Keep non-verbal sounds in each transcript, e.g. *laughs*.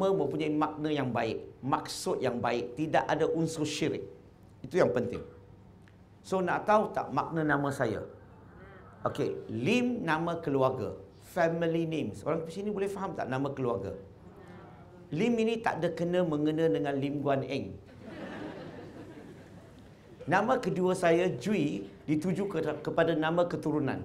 semua mempunyai makna yang baik, maksud yang baik, tidak ada unsur syirik. Itu yang penting. So nak tahu tak makna nama saya? Okey, Lim nama keluarga, family name. Orang sini boleh faham tak nama keluarga? Lim ini tak ada kena mengena dengan Lim Guan Eng. Nama kedua saya Jui dituju ke- kepada nama keturunan.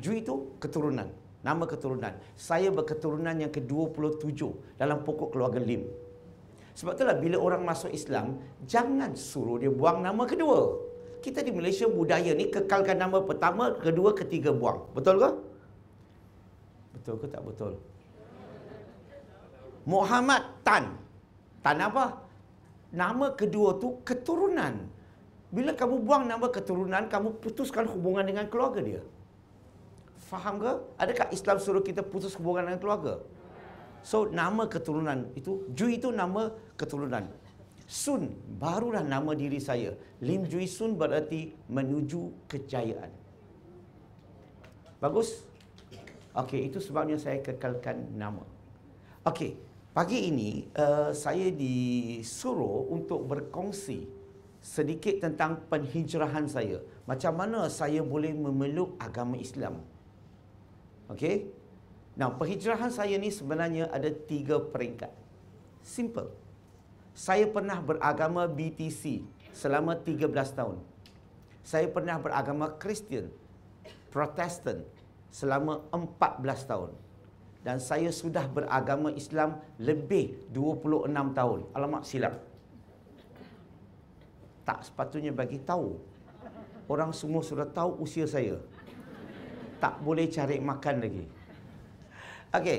Jui itu keturunan. Nama keturunan. Saya berketurunan yang ke-27 dalam pokok keluarga Lim. Sebab itulah bila orang masuk Islam, jangan suruh dia buang nama kedua. Kita di Malaysia budaya ni kekalkan nama pertama, kedua, ketiga buang. Betul ke? Betul ke tak betul? Muhammad Tan. Tan apa? Nama kedua tu keturunan. Bila kamu buang nama keturunan, kamu putuskan hubungan dengan keluarga dia. Faham ke? Adakah Islam suruh kita putus hubungan dengan keluarga? So, nama keturunan itu, Ju itu nama keturunan. Sun, barulah nama diri saya. Lim Jui Sun berarti menuju kejayaan. Bagus? Okey, itu sebabnya saya kekalkan nama. Okey, pagi ini uh, saya disuruh untuk berkongsi sedikit tentang penhijrahan saya. Macam mana saya boleh memeluk agama Islam. Okey. Nah, perhijrahan saya ni sebenarnya ada tiga peringkat. Simple. Saya pernah beragama BTC selama 13 tahun. Saya pernah beragama Kristian, Protestant selama 14 tahun. Dan saya sudah beragama Islam lebih 26 tahun. Alamak silap. Tak sepatutnya bagi tahu. Orang semua sudah tahu usia saya tak boleh cari makan lagi. Okey.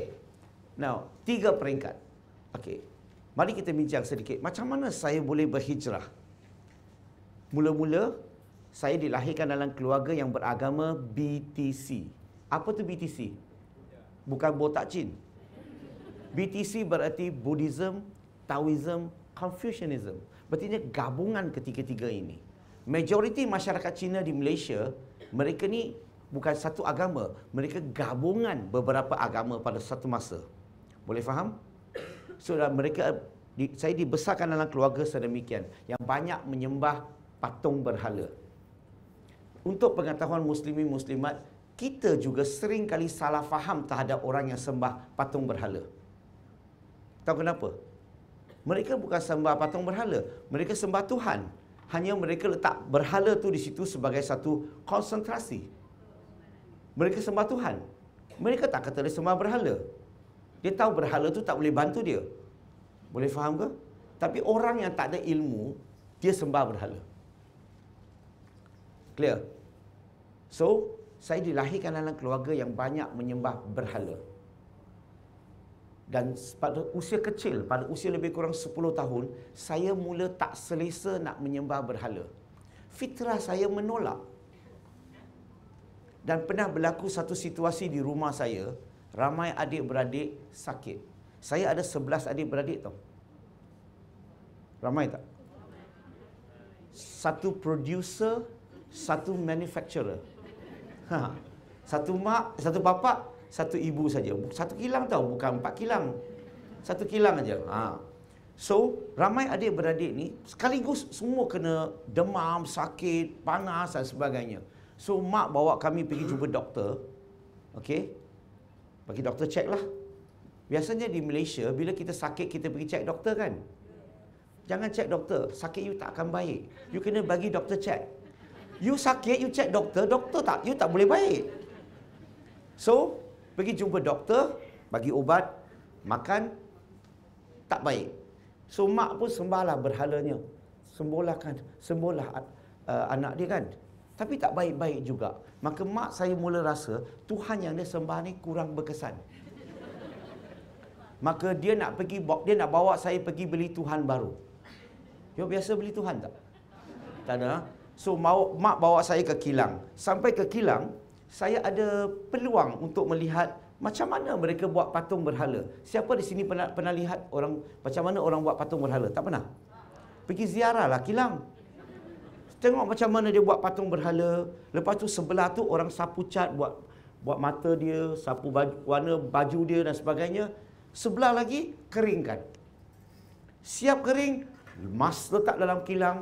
Now, tiga peringkat. Okey. Mari kita bincang sedikit. Macam mana saya boleh berhijrah? Mula-mula, saya dilahirkan dalam keluarga yang beragama BTC. Apa tu BTC? Bukan botak Cin. BTC bermakna Buddhism, Taoism, Confucianism. Bertanya gabungan ketiga-tiga ini. Majoriti masyarakat Cina di Malaysia, mereka ni bukan satu agama. Mereka gabungan beberapa agama pada satu masa. Boleh faham? So, mereka, saya dibesarkan dalam keluarga sedemikian. Yang banyak menyembah patung berhala. Untuk pengetahuan muslimin muslimat, kita juga sering kali salah faham terhadap orang yang sembah patung berhala. Tahu kenapa? Mereka bukan sembah patung berhala. Mereka sembah Tuhan. Hanya mereka letak berhala tu di situ sebagai satu konsentrasi. Mereka sembah Tuhan. Mereka tak kata dia sembah berhala. Dia tahu berhala tu tak boleh bantu dia. Boleh faham ke? Tapi orang yang tak ada ilmu, dia sembah berhala. Clear? So, saya dilahirkan dalam keluarga yang banyak menyembah berhala. Dan pada usia kecil, pada usia lebih kurang 10 tahun, saya mula tak selesa nak menyembah berhala. Fitrah saya menolak. Dan pernah berlaku satu situasi di rumah saya, ramai adik-beradik sakit. Saya ada sebelas adik-beradik tau. Ramai tak? Satu producer, satu manufacturer. Ha. Satu mak, satu bapa, satu ibu saja. Satu kilang tau, bukan empat kilang. Satu kilang aja. Ha. So, ramai adik-beradik ni sekaligus semua kena demam, sakit, panas dan sebagainya. So mak bawa kami pergi jumpa doktor. Okey. Bagi doktor cek lah. Biasanya di Malaysia, bila kita sakit, kita pergi cek doktor kan? Jangan cek doktor. Sakit you tak akan baik. You kena bagi doktor cek. You sakit, you cek doktor. Doktor tak, you tak boleh baik. So, pergi jumpa doktor, bagi ubat, makan, tak baik. So, mak pun sembahlah berhalanya. Sembolahkan, sembolah uh, anak dia kan? tapi tak baik-baik juga. Maka mak saya mula rasa Tuhan yang dia sembah ni kurang berkesan. Maka dia nak pergi dia nak bawa saya pergi beli Tuhan baru. Yo biasa beli Tuhan tak? Tak ada. Ha? So mak bawa saya ke kilang. Sampai ke kilang, saya ada peluang untuk melihat macam mana mereka buat patung berhala. Siapa di sini pernah pernah lihat orang macam mana orang buat patung berhala? Tak pernah. Pergi ziarahlah kilang. Tengok macam mana dia buat patung berhala. Lepas tu sebelah tu orang sapu cat buat buat mata dia, sapu baju, warna baju dia dan sebagainya. Sebelah lagi keringkan. Siap kering, emas letak dalam kilang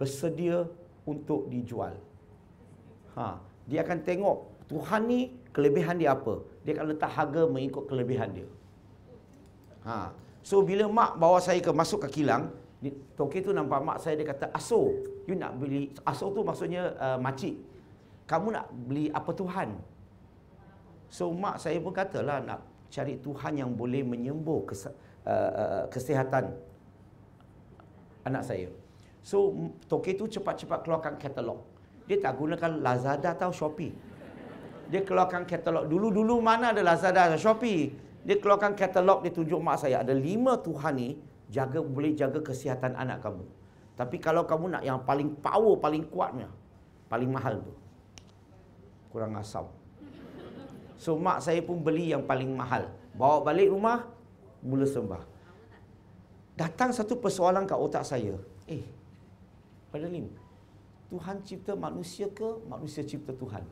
bersedia untuk dijual. Ha, dia akan tengok Tuhan ni kelebihan dia apa. Dia akan letak harga mengikut kelebihan dia. Ha. So bila mak bawa saya ke masuk ke kilang, Tokey tu nampak mak saya, dia kata, aso, you nak beli, aso tu maksudnya uh, makcik. Kamu nak beli apa Tuhan? So, mak saya pun katalah nak cari Tuhan yang boleh menyembuh kes, uh, uh, kesihatan anak saya. So, Tokey tu cepat-cepat keluarkan katalog. Dia tak gunakan Lazada atau Shopee. Dia keluarkan katalog. Dulu-dulu mana ada Lazada atau Shopee? Dia keluarkan katalog, dia tunjuk mak saya. Ada lima Tuhan ni jaga boleh jaga kesihatan anak kamu. Tapi kalau kamu nak yang paling power, paling kuatnya, paling mahal tu. Kurang asam. So mak saya pun beli yang paling mahal. Bawa balik rumah, mula sembah. Datang satu persoalan ke otak saya. Eh, pada ni, Tuhan cipta manusia ke manusia cipta Tuhan?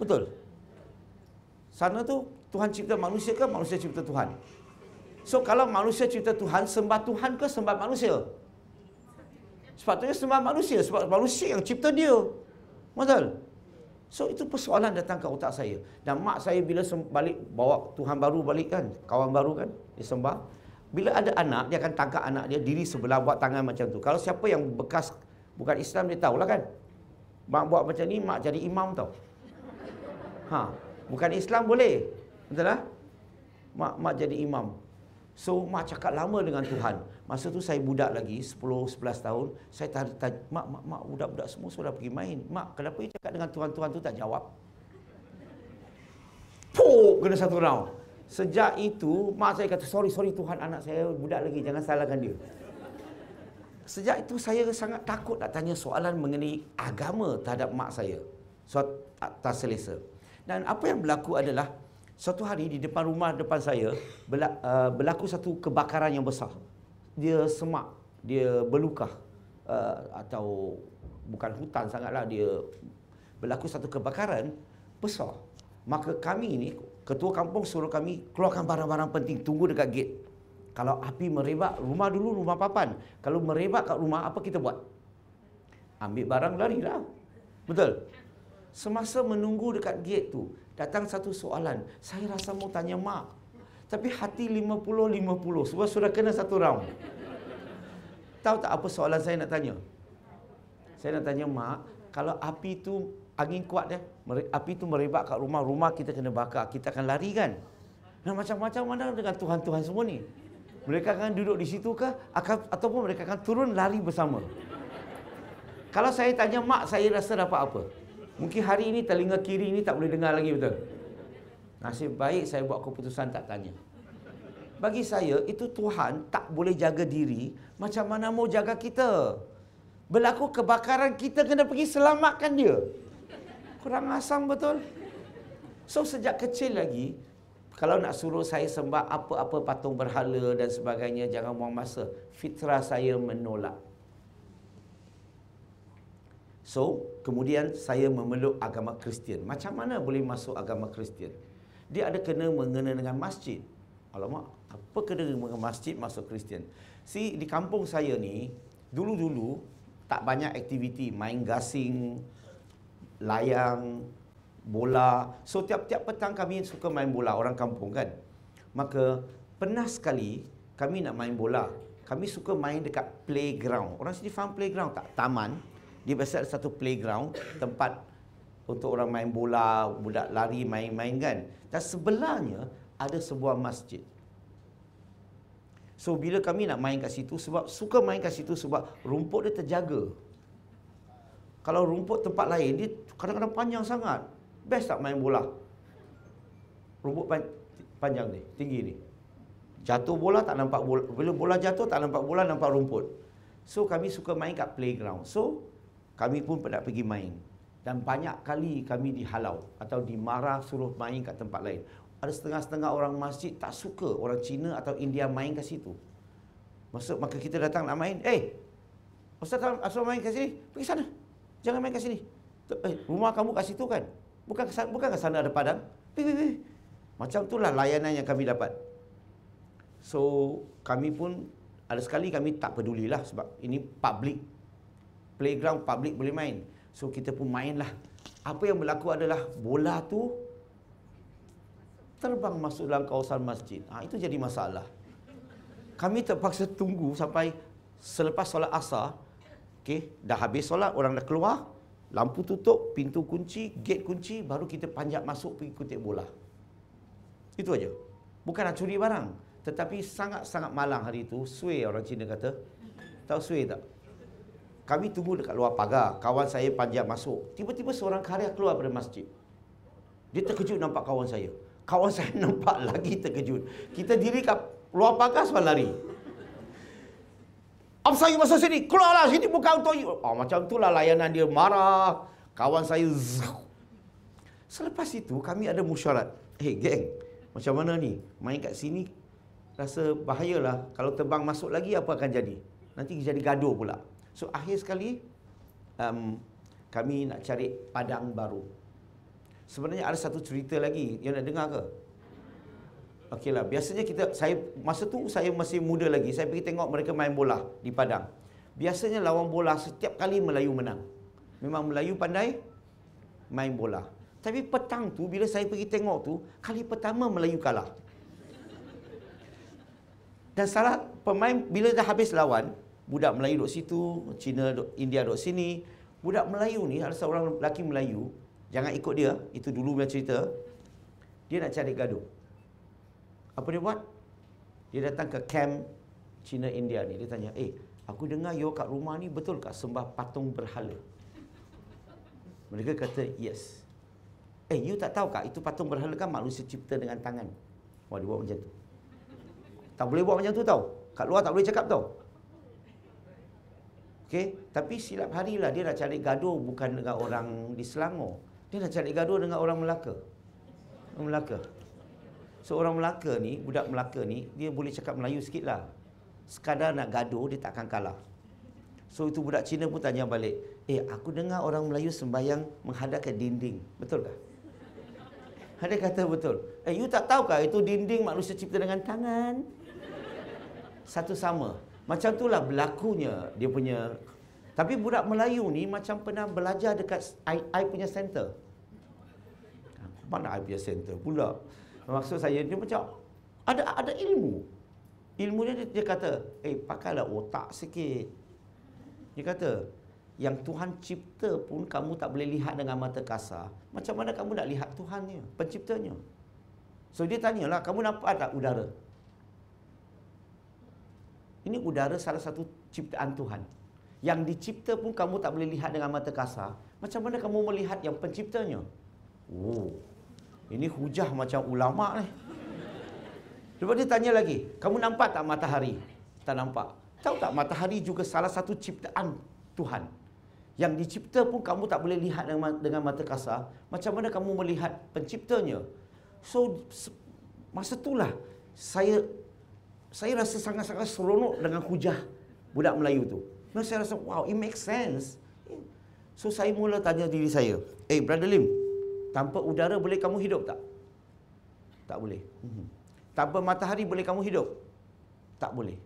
Betul? Sana tu, Tuhan cipta manusia ke manusia cipta Tuhan? So kalau manusia cipta Tuhan, sembah Tuhan ke sembah manusia? Sepatutnya sembah manusia sebab manusia yang cipta dia. Betul? So itu persoalan datang ke otak saya. Dan mak saya bila balik bawa Tuhan baru balik kan, kawan baru kan, dia sembah. Bila ada anak, dia akan tangkap anak dia diri sebelah buat tangan macam tu. Kalau siapa yang bekas bukan Islam dia tahulah kan. Mak buat macam ni, mak jadi imam tau. Ha, bukan Islam boleh. Betul lah? Mak mak jadi imam. So mak cakap lama dengan Tuhan. Masa tu saya budak lagi 10 11 tahun, saya tanya, tanya mak mak mak budak-budak semua sudah pergi main. Mak kenapa dia cakap dengan Tuhan-Tuhan tu tak jawab? Puk kena satu round. Sejak itu mak saya kata sorry sorry Tuhan anak saya budak lagi jangan salahkan dia. Sejak itu saya sangat takut nak tanya soalan mengenai agama terhadap mak saya. So tak, tak selesa. Dan apa yang berlaku adalah satu hari di depan rumah depan saya uh, berlaku satu kebakaran yang besar. Dia semak, dia berluka uh, atau bukan hutan sangatlah dia berlaku satu kebakaran besar. Maka kami ini ketua kampung suruh kami keluarkan barang-barang penting tunggu dekat gate. Kalau api merebak rumah dulu rumah papan. Kalau merebak kat rumah apa kita buat? Ambil barang larilah. Betul. Semasa menunggu dekat gate tu, datang satu soalan. Saya rasa mau tanya mak. Tapi hati 50-50. Sebab sudah kena satu round. Tahu tak apa soalan saya nak tanya? Saya nak tanya mak, kalau api itu angin kuat, ya, api itu merebak kat rumah, rumah kita kena bakar, kita akan lari kan? Nah, macam-macam mana dengan Tuhan-Tuhan semua ni? Mereka akan duduk di situ ke? Akan, ataupun mereka akan turun lari bersama? Kalau saya tanya mak, saya rasa dapat apa? Mungkin hari ini telinga kiri ini tak boleh dengar lagi betul. Nasib baik saya buat keputusan tak tanya. Bagi saya, itu Tuhan tak boleh jaga diri macam mana mau jaga kita. Berlaku kebakaran, kita kena pergi selamatkan dia. Kurang asam betul. So, sejak kecil lagi, kalau nak suruh saya sembah apa-apa patung berhala dan sebagainya, jangan buang masa. Fitrah saya menolak. So, Kemudian saya memeluk agama Kristian. Macam mana boleh masuk agama Kristian? Dia ada kena mengena dengan masjid. Alamak, apa kena dengan masjid masuk Kristian? Si di kampung saya ni, dulu-dulu tak banyak aktiviti main gasing, layang, bola. So tiap-tiap petang kami suka main bola orang kampung kan. Maka pernah sekali kami nak main bola. Kami suka main dekat playground. Orang sini faham playground tak? Taman dia biasa satu playground tempat untuk orang main bola, budak lari main-main kan. Dan sebelahnya ada sebuah masjid. So bila kami nak main kat situ sebab suka main kat situ sebab rumput dia terjaga. Kalau rumput tempat lain dia kadang-kadang panjang sangat. Best tak main bola? Rumput pan- panjang ni, tinggi ni. Jatuh bola tak nampak bola. Bila bola jatuh tak nampak bola, nampak rumput. So kami suka main kat playground. So kami pun pernah pergi main dan banyak kali kami dihalau atau dimarah suruh main kat tempat lain ada setengah-setengah orang masjid tak suka orang Cina atau India main kat situ Maksud, maka kita datang nak main eh Ustaz kan asal main kat sini pergi sana jangan main kat sini eh rumah kamu kat situ kan bukan kesana, bukan kat sana ada padang pergi pergi macam itulah layanan yang kami dapat so kami pun ada sekali kami tak pedulilah sebab ini public playground public boleh main. So kita pun mainlah. Apa yang berlaku adalah bola tu terbang masuk dalam kawasan masjid. Ha, itu jadi masalah. Kami terpaksa tunggu sampai selepas solat asar. Okay, dah habis solat, orang dah keluar. Lampu tutup, pintu kunci, gate kunci. Baru kita panjat masuk pergi kutip bola. Itu aja. Bukan nak curi barang. Tetapi sangat-sangat malang hari itu. Sui orang Cina kata. Tahu sui tak? Kami tunggu dekat luar pagar. Kawan saya panjang masuk. Tiba-tiba seorang karya keluar dari masjid. Dia terkejut nampak kawan saya. Kawan saya *laughs* nampak lagi terkejut. Kita diri kat luar pagar semua lari. Apa saya masuk sini? Keluarlah sini bukan untuk you. Oh, macam itulah layanan dia marah. Kawan saya zuh. Selepas itu kami ada musyarat. Hei eh, geng, macam mana ni? Main kat sini rasa bahayalah. Kalau terbang masuk lagi apa akan jadi? Nanti jadi gaduh pula. So akhir sekali um, kami nak cari padang baru. Sebenarnya ada satu cerita lagi yang nak dengar ke? Okeylah, biasanya kita saya masa tu saya masih muda lagi, saya pergi tengok mereka main bola di padang. Biasanya lawan bola setiap kali Melayu menang. Memang Melayu pandai main bola. Tapi petang tu bila saya pergi tengok tu, kali pertama Melayu kalah. Dan salah pemain bila dah habis lawan, budak Melayu duduk situ, Cina, India duduk sini. Budak Melayu ni, ada seorang lelaki Melayu, jangan ikut dia, itu dulu punya cerita. Dia nak cari gaduh. Apa dia buat? Dia datang ke camp Cina India ni. Dia tanya, eh, aku dengar you kat rumah ni betul ke sembah patung berhala? Mereka kata, yes. Eh, you tak tahu kak, itu patung berhala kan manusia cipta dengan tangan. Wah, dia buat macam tu. Tak boleh buat macam tu tau. Kat luar tak boleh cakap tau. Okay, tapi silap harilah dia nak cari gaduh bukan dengan orang di Selangor. Dia nak cari gaduh dengan orang Melaka. Orang Melaka. So orang Melaka ni, budak Melaka ni, dia boleh cakap Melayu sikit lah. Sekadar nak gaduh, dia takkan kalah. So itu budak Cina pun tanya balik, eh aku dengar orang Melayu sembahyang menghadap ke dinding. Betul ke? Ada *laughs* kata betul. Eh, you tak tahukah itu dinding manusia cipta dengan tangan? Satu sama. Macam itulah berlakunya dia punya. Tapi budak Melayu ni macam pernah belajar dekat I, I punya center. Mana I punya center pula. Maksud saya dia macam ada ada ilmu. Ilmunya dia, dia kata, eh pakailah otak sikit. Dia kata, yang Tuhan cipta pun kamu tak boleh lihat dengan mata kasar. Macam mana kamu nak lihat Tuhannya, penciptanya? So dia tanyalah, kamu nampak tak udara? Ini udara salah satu ciptaan Tuhan. Yang dicipta pun kamu tak boleh lihat dengan mata kasar. Macam mana kamu melihat yang penciptanya? Oh, ini hujah macam ulama ni. Lepas dia tanya lagi, kamu nampak tak matahari? Tak nampak. Tahu tak matahari juga salah satu ciptaan Tuhan. Yang dicipta pun kamu tak boleh lihat dengan mata kasar. Macam mana kamu melihat penciptanya? So, masa itulah saya saya rasa sangat-sangat seronok dengan hujah budak Melayu tu. Dan saya rasa, wow, it makes sense. So, saya mula tanya diri saya, eh, hey, Brother Lim, tanpa udara boleh kamu hidup tak? Tak boleh. Mhm. Tanpa matahari boleh kamu hidup? Tak boleh.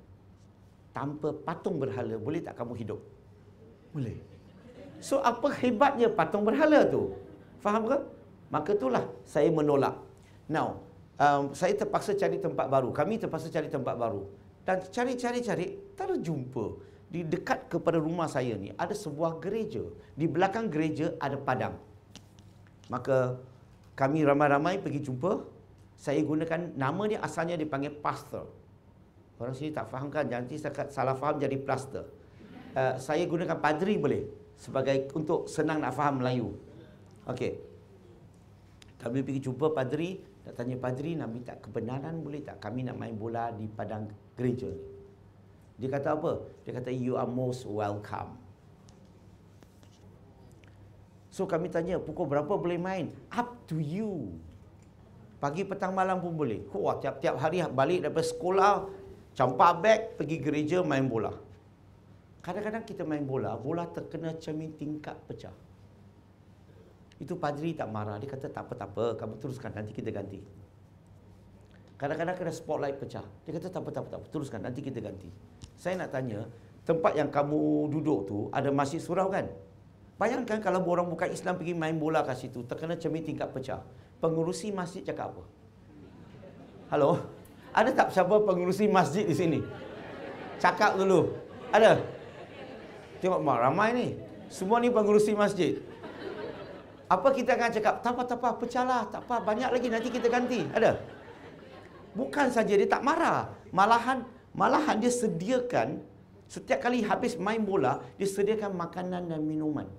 Tanpa patung berhala boleh tak kamu hidup? Boleh. So, apa hebatnya patung berhala tu? Faham ke? Maka itulah saya menolak. Now, um, saya terpaksa cari tempat baru. Kami terpaksa cari tempat baru. Dan cari-cari-cari, terjumpa. Di dekat kepada rumah saya ni, ada sebuah gereja. Di belakang gereja, ada padang. Maka, kami ramai-ramai pergi jumpa. Saya gunakan nama dia asalnya dipanggil pastor. Orang sini tak faham kan? Nanti saya salah faham jadi plaster. Uh, saya gunakan padri boleh sebagai untuk senang nak faham Melayu. Okey. Kami pergi jumpa padri, dia tanya padri nak minta kebenaran boleh tak kami nak main bola di padang gereja Dia kata apa? Dia kata you are most welcome. So kami tanya pukul berapa boleh main? Up to you. Pagi petang malam pun boleh. Wah, tiap-tiap hari balik daripada sekolah, campak beg, pergi gereja main bola. Kadang-kadang kita main bola, bola terkena cermin tingkap pecah. Itu padri tak marah. Dia kata, tak apa, tak apa. Kamu teruskan, nanti kita ganti. Kadang-kadang kena spotlight pecah. Dia kata, tak apa, apa, tak apa. Teruskan, nanti kita ganti. Saya nak tanya, tempat yang kamu duduk tu ada masjid surau kan? Bayangkan kalau orang bukan Islam pergi main bola kat situ, terkena cermin tingkat pecah. Pengurusi masjid cakap apa? Halo? Ada tak siapa pengurusi masjid di sini? Cakap dulu. Ada? Tengok ramai ni. Semua ni pengurusi masjid. Apa kita akan cakap? Tak apa, tak apa, pecahlah. Tak apa, banyak lagi nanti kita ganti. Ada? Bukan saja dia tak marah. Malahan malahan dia sediakan setiap kali habis main bola, dia sediakan makanan dan minuman.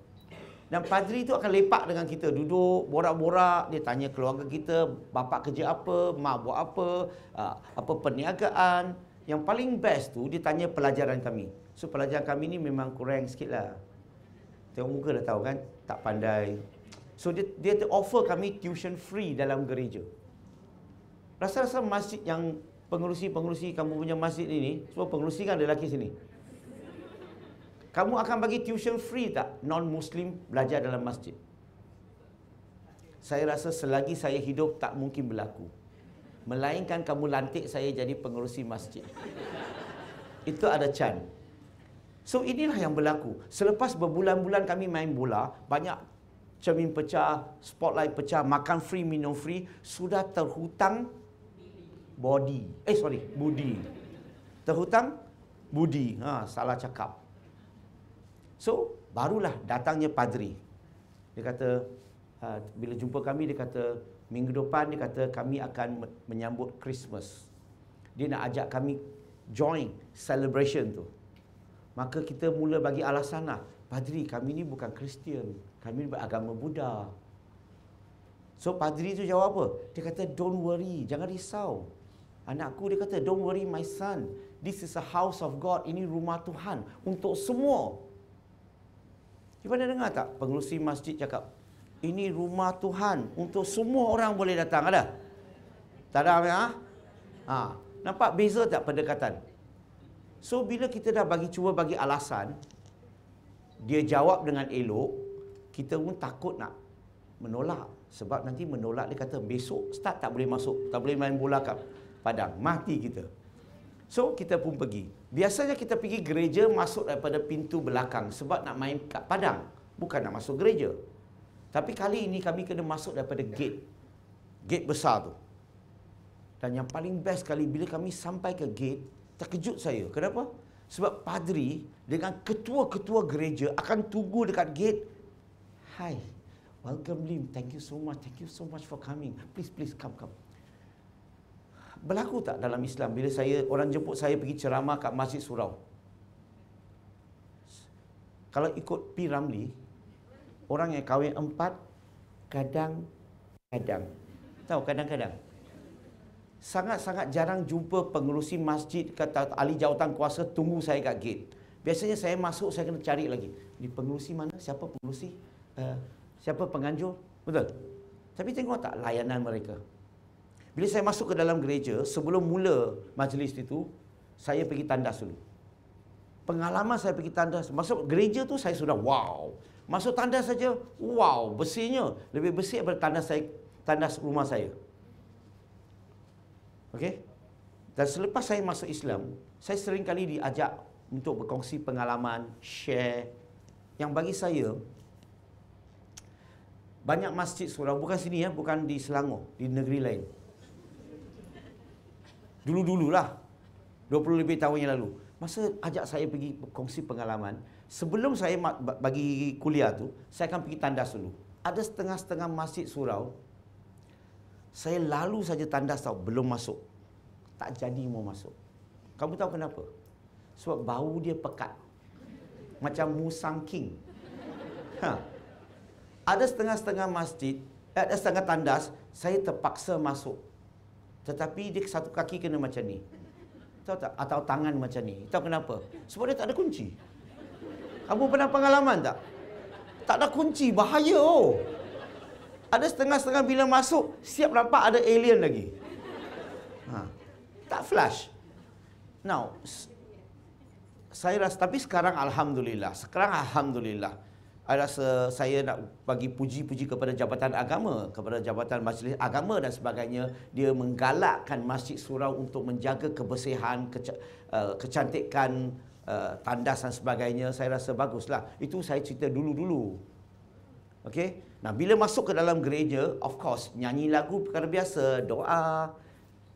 Dan padri itu akan lepak dengan kita, duduk, borak-borak, dia tanya keluarga kita, bapak kerja apa, mak buat apa, ah, apa perniagaan. Yang paling best tu dia tanya pelajaran kami. So pelajaran kami ni memang kurang lah Tengok muka dah tahu kan, tak pandai, So dia dia offer kami tuition free dalam gereja. Rasa-rasa masjid yang pengurusi pengurusi kamu punya masjid ini, semua pengurusi kan ada lelaki sini. Kamu akan bagi tuition free tak non-muslim belajar dalam masjid? Saya rasa selagi saya hidup tak mungkin berlaku. Melainkan kamu lantik saya jadi pengerusi masjid. Itu ada chance. So inilah yang berlaku. Selepas berbulan-bulan kami main bola, banyak cermin pecah, spotlight pecah, makan free, minum free, sudah terhutang body. Eh, sorry, budi. Terhutang budi. Ha, salah cakap. So, barulah datangnya padri. Dia kata, uh, bila jumpa kami, dia kata, minggu depan, dia kata, kami akan menyambut Christmas. Dia nak ajak kami join celebration tu. Maka kita mula bagi alasan lah. Padri, kami ni bukan Kristian kami beragama Buddha. So padri tu jawab apa? Dia kata don't worry, jangan risau. Anakku dia kata don't worry my son. This is a house of God. Ini rumah Tuhan untuk semua. Dia pernah dengar tak pengerusi masjid cakap ini rumah Tuhan untuk semua orang boleh datang ada? Tak ada ya? Ha. Nampak beza tak pendekatan? So bila kita dah bagi cuba bagi alasan dia jawab dengan elok, kita pun takut nak menolak sebab nanti menolak dia kata besok start tak boleh masuk tak boleh main bola kat padang mati kita so kita pun pergi biasanya kita pergi gereja masuk daripada pintu belakang sebab nak main kat padang bukan nak masuk gereja tapi kali ini kami kena masuk daripada gate gate besar tu dan yang paling best kali bila kami sampai ke gate terkejut saya kenapa sebab padri dengan ketua-ketua gereja akan tunggu dekat gate Hi, welcome Lim. Thank you so much. Thank you so much for coming. Please, please come, come. Berlaku tak dalam Islam bila saya orang jemput saya pergi ceramah kat masjid surau? Kalau ikut P. Ramli, orang yang kahwin empat, kadang-kadang. Tahu, kadang-kadang. Sangat-sangat jarang jumpa pengurusi masjid kata ahli jawatan kuasa tunggu saya kat gate. Biasanya saya masuk, saya kena cari lagi. Di pengurusi mana? Siapa pengurusi? Eh, siapa penganjur betul tapi tengok tak layanan mereka bila saya masuk ke dalam gereja sebelum mula majlis itu saya pergi tandas dulu pengalaman saya pergi tandas masuk gereja tu saya sudah wow masuk tandas saja wow besinya lebih bersih daripada tandas saya tandas rumah saya okey dan selepas saya masuk Islam saya sering kali diajak untuk berkongsi pengalaman share yang bagi saya banyak masjid surau bukan sini ya bukan di Selangor di negeri lain dulu-dululah 20 lebih tahun yang lalu masa ajak saya pergi kongsi pengalaman sebelum saya bagi kuliah tu saya akan pergi tandas dulu ada setengah-setengah masjid surau saya lalu saja tandas tau belum masuk tak jadi mau masuk kamu tahu kenapa sebab bau dia pekat macam musang king ha ada setengah-setengah masjid, eh, ada setengah tandas, saya terpaksa masuk. Tetapi dia satu kaki kena macam ni. Tahu tak? Atau tangan macam ni. Tahu kenapa? Sebab dia tak ada kunci. Kamu pernah pengalaman tak? Tak ada kunci, bahaya oh. Ada setengah-setengah bila masuk, siap nampak ada alien lagi. Ha. Tak flash. Now, saya rasa, tapi sekarang Alhamdulillah. Sekarang Alhamdulillah. I rasa saya nak bagi puji-puji kepada Jabatan Agama, kepada Jabatan Majlis Agama dan sebagainya. Dia menggalakkan Masjid Surau untuk menjaga kebersihan, uh, kecantikan uh, tandas dan sebagainya. Saya rasa baguslah. Itu saya cerita dulu-dulu. Okay. Nah, bila masuk ke dalam gereja, of course, nyanyi lagu perkara biasa, doa.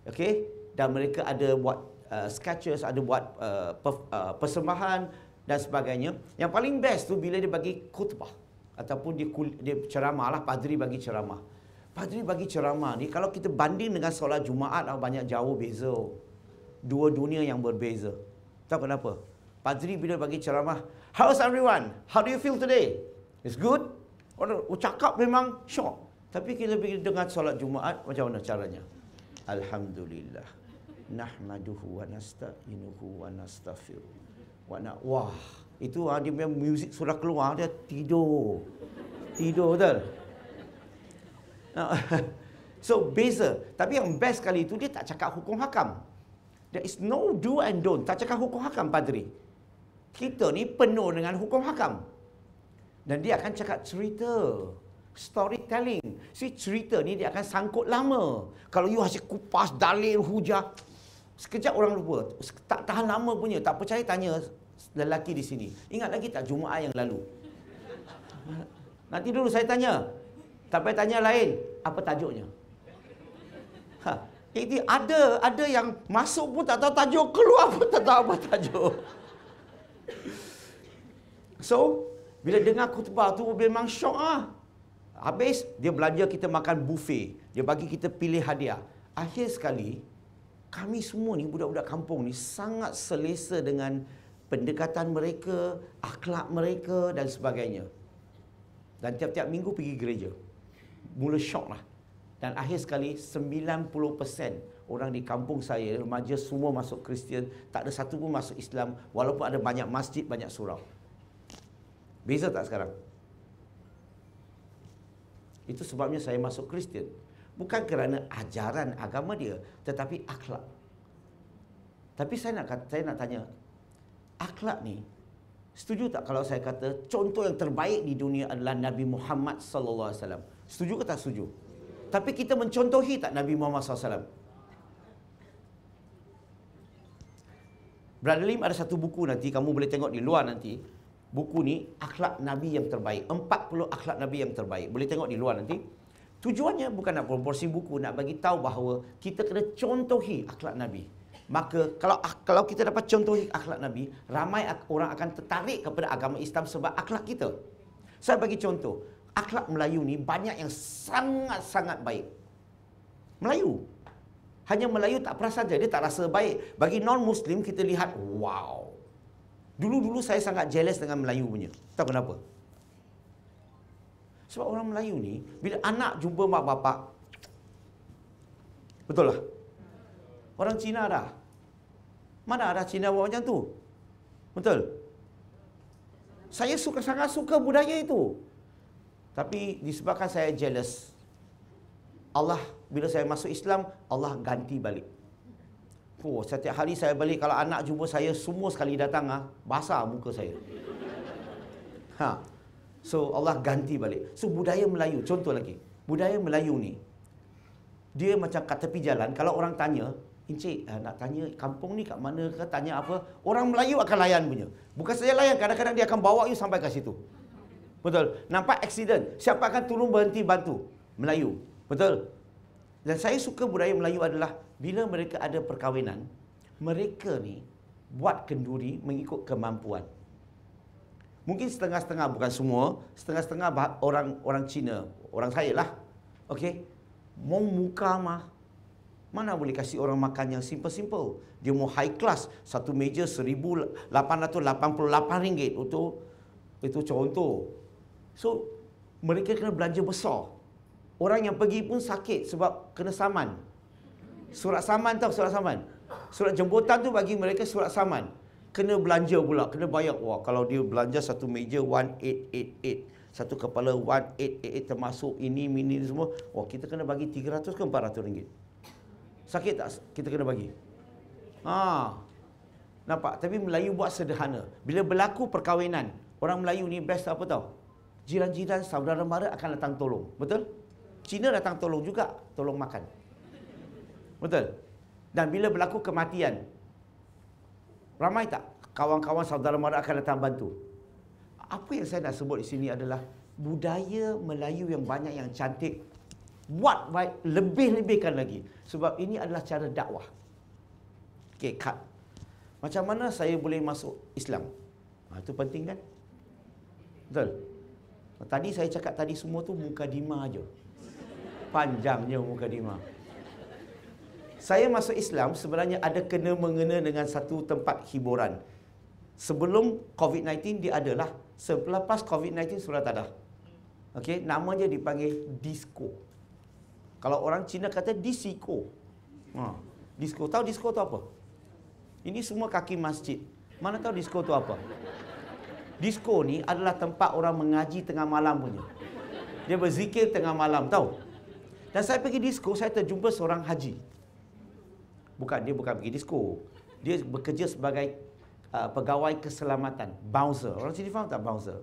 okay. Dan mereka ada buat uh, sketches, ada buat uh, uh persembahan dan sebagainya. Yang paling best tu bila dia bagi khutbah ataupun dia, kul, dia ceramah lah, padri bagi ceramah. Padri bagi ceramah ni kalau kita banding dengan solat Jumaat lah banyak jauh beza. Dua dunia yang berbeza. Tahu kenapa? Padri bila bagi ceramah, How's everyone? How do you feel today? It's good? Orang oh, cakap memang syok. Tapi kita pergi dengar solat Jumaat, macam mana caranya? Alhamdulillah. Nahmaduhu wa nasta'inuhu wa nastaghfiruh. Wah, wah. Itu ha, dia punya muzik sudah keluar, dia tidur. Tidur betul. Ah, *laughs* so, beza. Tapi yang best kali itu, dia tak cakap hukum hakam. There is no do and don't. Tak cakap hukum hakam, Padri. Kita ni penuh dengan hukum hakam. Dan dia akan cakap cerita. Storytelling. Si cerita ni dia akan sangkut lama. Kalau you hasil kupas dalil hujah, Sekejap orang lupa. Tak tahan lama punya. Tak percaya tanya lelaki di sini. Ingat lagi tak Jumaat yang lalu? Nanti dulu saya tanya. Tak payah tanya lain. Apa tajuknya? Ha. Jadi ada ada yang masuk pun tak tahu tajuk. Keluar pun tak tahu apa tajuk. So, bila dengar khutbah tu memang syok lah. Habis, dia belanja kita makan buffet. Dia bagi kita pilih hadiah. Akhir sekali, kami semua ni budak-budak kampung ni sangat selesa dengan pendekatan mereka, akhlak mereka dan sebagainya. Dan tiap-tiap minggu pergi gereja. Mula shock lah. Dan akhir sekali 90% orang di kampung saya, remaja semua masuk Kristian, tak ada satu pun masuk Islam walaupun ada banyak masjid, banyak surau. Beza tak sekarang? Itu sebabnya saya masuk Kristian bukan kerana ajaran agama dia tetapi akhlak tapi saya nak saya nak tanya akhlak ni setuju tak kalau saya kata contoh yang terbaik di dunia adalah Nabi Muhammad sallallahu alaihi wasallam setuju ke tak setuju tapi kita mencontohi tak Nabi Muhammad sallallahu alaihi wasallam Brother Lim ada satu buku nanti kamu boleh tengok di luar nanti. Buku ni akhlak nabi yang terbaik. 40 akhlak nabi yang terbaik. Boleh tengok di luar nanti. Tujuannya bukan nak promosi buku, nak bagi tahu bahawa kita kena contohi akhlak Nabi. Maka kalau kalau kita dapat contohi akhlak Nabi, ramai orang akan tertarik kepada agama Islam sebab akhlak kita. Saya bagi contoh, akhlak Melayu ni banyak yang sangat-sangat baik. Melayu. Hanya Melayu tak perasan saja, dia tak rasa baik. Bagi non-Muslim, kita lihat, wow. Dulu-dulu saya sangat jealous dengan Melayu punya. Tahu kenapa? Sebab orang Melayu ni, bila anak jumpa mak bapak, betul lah. Orang Cina ada Mana ada Cina buat macam tu? Betul? Saya suka sangat suka budaya itu. Tapi disebabkan saya jealous. Allah, bila saya masuk Islam, Allah ganti balik. Oh, setiap hari saya balik, kalau anak jumpa saya, semua sekali datang, ah, basah muka saya. Ha. So Allah ganti balik. So budaya Melayu, contoh lagi. Budaya Melayu ni, dia macam kat tepi jalan, kalau orang tanya, Encik, eh, nak tanya kampung ni kat mana ke, tanya apa, orang Melayu akan layan punya. Bukan saja layan, kadang-kadang dia akan bawa you sampai ke situ. Betul. Nampak accident, siapa akan tolong berhenti bantu? Melayu. Betul. Dan saya suka budaya Melayu adalah, bila mereka ada perkahwinan, mereka ni buat kenduri mengikut kemampuan. Mungkin setengah-setengah bukan semua, setengah-setengah orang orang Cina, orang saya lah. Okey. Mau muka mah. Mana boleh kasih orang makan yang simple-simple. Dia mau high class, satu meja RM1,888 untuk itu contoh. So, mereka kena belanja besar. Orang yang pergi pun sakit sebab kena saman. Surat saman tau surat saman. Surat jemputan tu bagi mereka surat saman kena belanja pula kena bayar wah kalau dia belanja satu meja 1888 satu kepala 1888 termasuk ini mini ini semua wah kita kena bagi 300 ke 400 ringgit sakit tak kita kena bagi ha nampak tapi Melayu buat sederhana bila berlaku perkahwinan orang Melayu ni best apa tahu? jiran-jiran saudara mara akan datang tolong betul Cina datang tolong juga tolong makan betul dan bila berlaku kematian Ramai tak kawan-kawan saudara mara akan datang bantu? Apa yang saya nak sebut di sini adalah budaya Melayu yang banyak yang cantik. Buat baik, lebih-lebihkan lagi. Sebab ini adalah cara dakwah. Okey, cut. Macam mana saya boleh masuk Islam? Ha, itu penting kan? Betul? Tadi saya cakap tadi semua tu muka dima aja. Panjangnya muka dima saya masuk Islam sebenarnya ada kena mengena dengan satu tempat hiburan. Sebelum COVID-19 dia adalah, selepas COVID-19 sudah tak ada. Okey, nama dia dipanggil disco. Kalau orang Cina kata disco. Ha. Disco tahu disco tu apa? Ini semua kaki masjid. Mana tahu disco tu apa? Disco ni adalah tempat orang mengaji tengah malam punya. Dia berzikir tengah malam, tahu? Dan saya pergi disco, saya terjumpa seorang haji bukan dia bukan pergi disco. Dia bekerja sebagai uh, pegawai keselamatan, bouncer. Orang sini faham tak bouncer?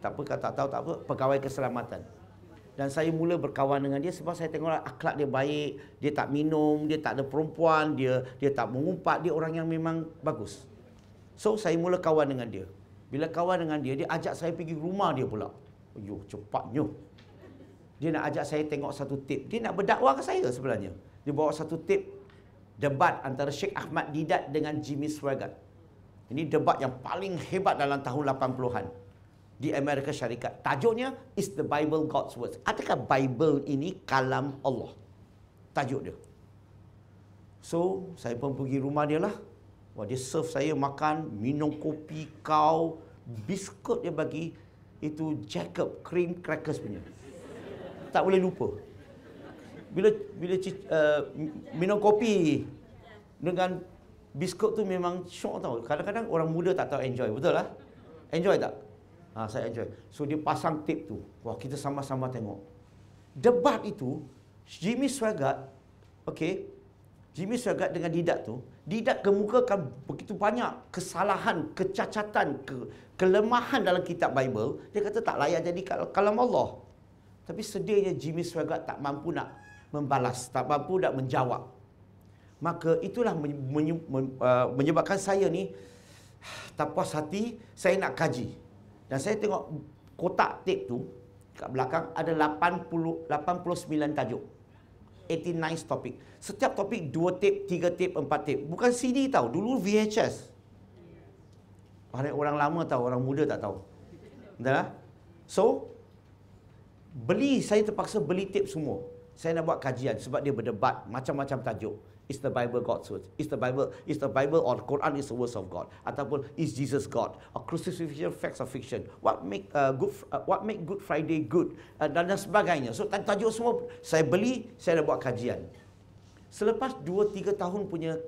Tak apa kata tak tahu tak apa, pegawai keselamatan. Dan saya mula berkawan dengan dia sebab saya tengoklah akhlak dia baik, dia tak minum, dia tak ada perempuan, dia dia tak mengumpat, dia orang yang memang bagus. So saya mula kawan dengan dia. Bila kawan dengan dia, dia ajak saya pergi rumah dia pula. Yo, cepatnya. Dia nak ajak saya tengok satu tip. Dia nak berdakwah ke saya sebenarnya. Dia bawa satu tip debat antara Sheikh Ahmad Didat dengan Jimmy Swaggart. Ini debat yang paling hebat dalam tahun 80-an di Amerika Syarikat. Tajuknya is the Bible God's words. Adakah Bible ini kalam Allah? Tajuk dia. So, saya pun pergi rumah dia lah. Wah, dia serve saya makan, minum kopi kau, biskut dia bagi itu Jacob cream crackers punya. Tak boleh lupa bila bila uh, minum kopi dengan biskut tu memang syok tau. Kadang-kadang orang muda tak tahu enjoy, betul lah. Enjoy tak? Ha, saya enjoy. So dia pasang tip tu. Wah, kita sama-sama tengok. Debat itu Jimmy Swaggart, okey. Jimmy Swaggart dengan Didak tu, Didak kemukakan begitu banyak kesalahan, kecacatan, ke, kelemahan dalam kitab Bible. Dia kata tak layak jadi kalam Allah. Tapi sedihnya Jimmy Swaggart tak mampu nak membalas tak mampu nak menjawab maka itulah uh, menyebabkan saya ni tak puas hati saya nak kaji dan saya tengok kotak tape tu kat belakang ada 80 89 tajuk 89 topik setiap topik dua tape tiga tape empat tape bukan CD tau dulu VHS orang lama tahu orang muda tak tahu dah so beli saya terpaksa beli tape semua saya nak buat kajian sebab dia berdebat macam-macam tajuk. Is the Bible God's word? Is the Bible is the Bible or Quran is the words of God? Ataupun is Jesus God? Or crucifixion facts or fiction? What make uh, good uh, what make good Friday good? Uh, dan, dan sebagainya. So tajuk semua saya beli, saya nak buat kajian. Selepas 2 3 tahun punya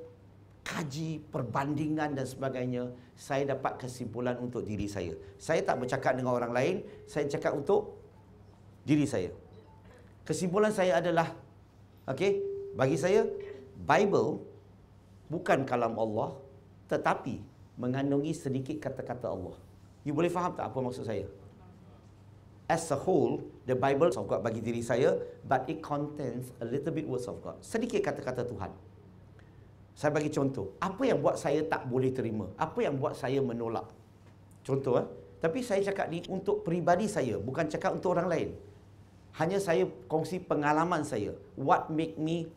kaji perbandingan dan sebagainya, saya dapat kesimpulan untuk diri saya. Saya tak bercakap dengan orang lain, saya cakap untuk diri saya. Kesimpulan saya adalah okey, bagi saya Bible bukan kalam Allah tetapi mengandungi sedikit kata-kata Allah. You boleh faham tak apa maksud saya? As a whole, the Bible of God bagi diri saya, but it contains a little bit words of God. Sedikit kata-kata Tuhan. Saya bagi contoh. Apa yang buat saya tak boleh terima? Apa yang buat saya menolak? Contoh, eh? tapi saya cakap ni untuk peribadi saya, bukan cakap untuk orang lain. Hanya saya kongsi pengalaman saya. What make me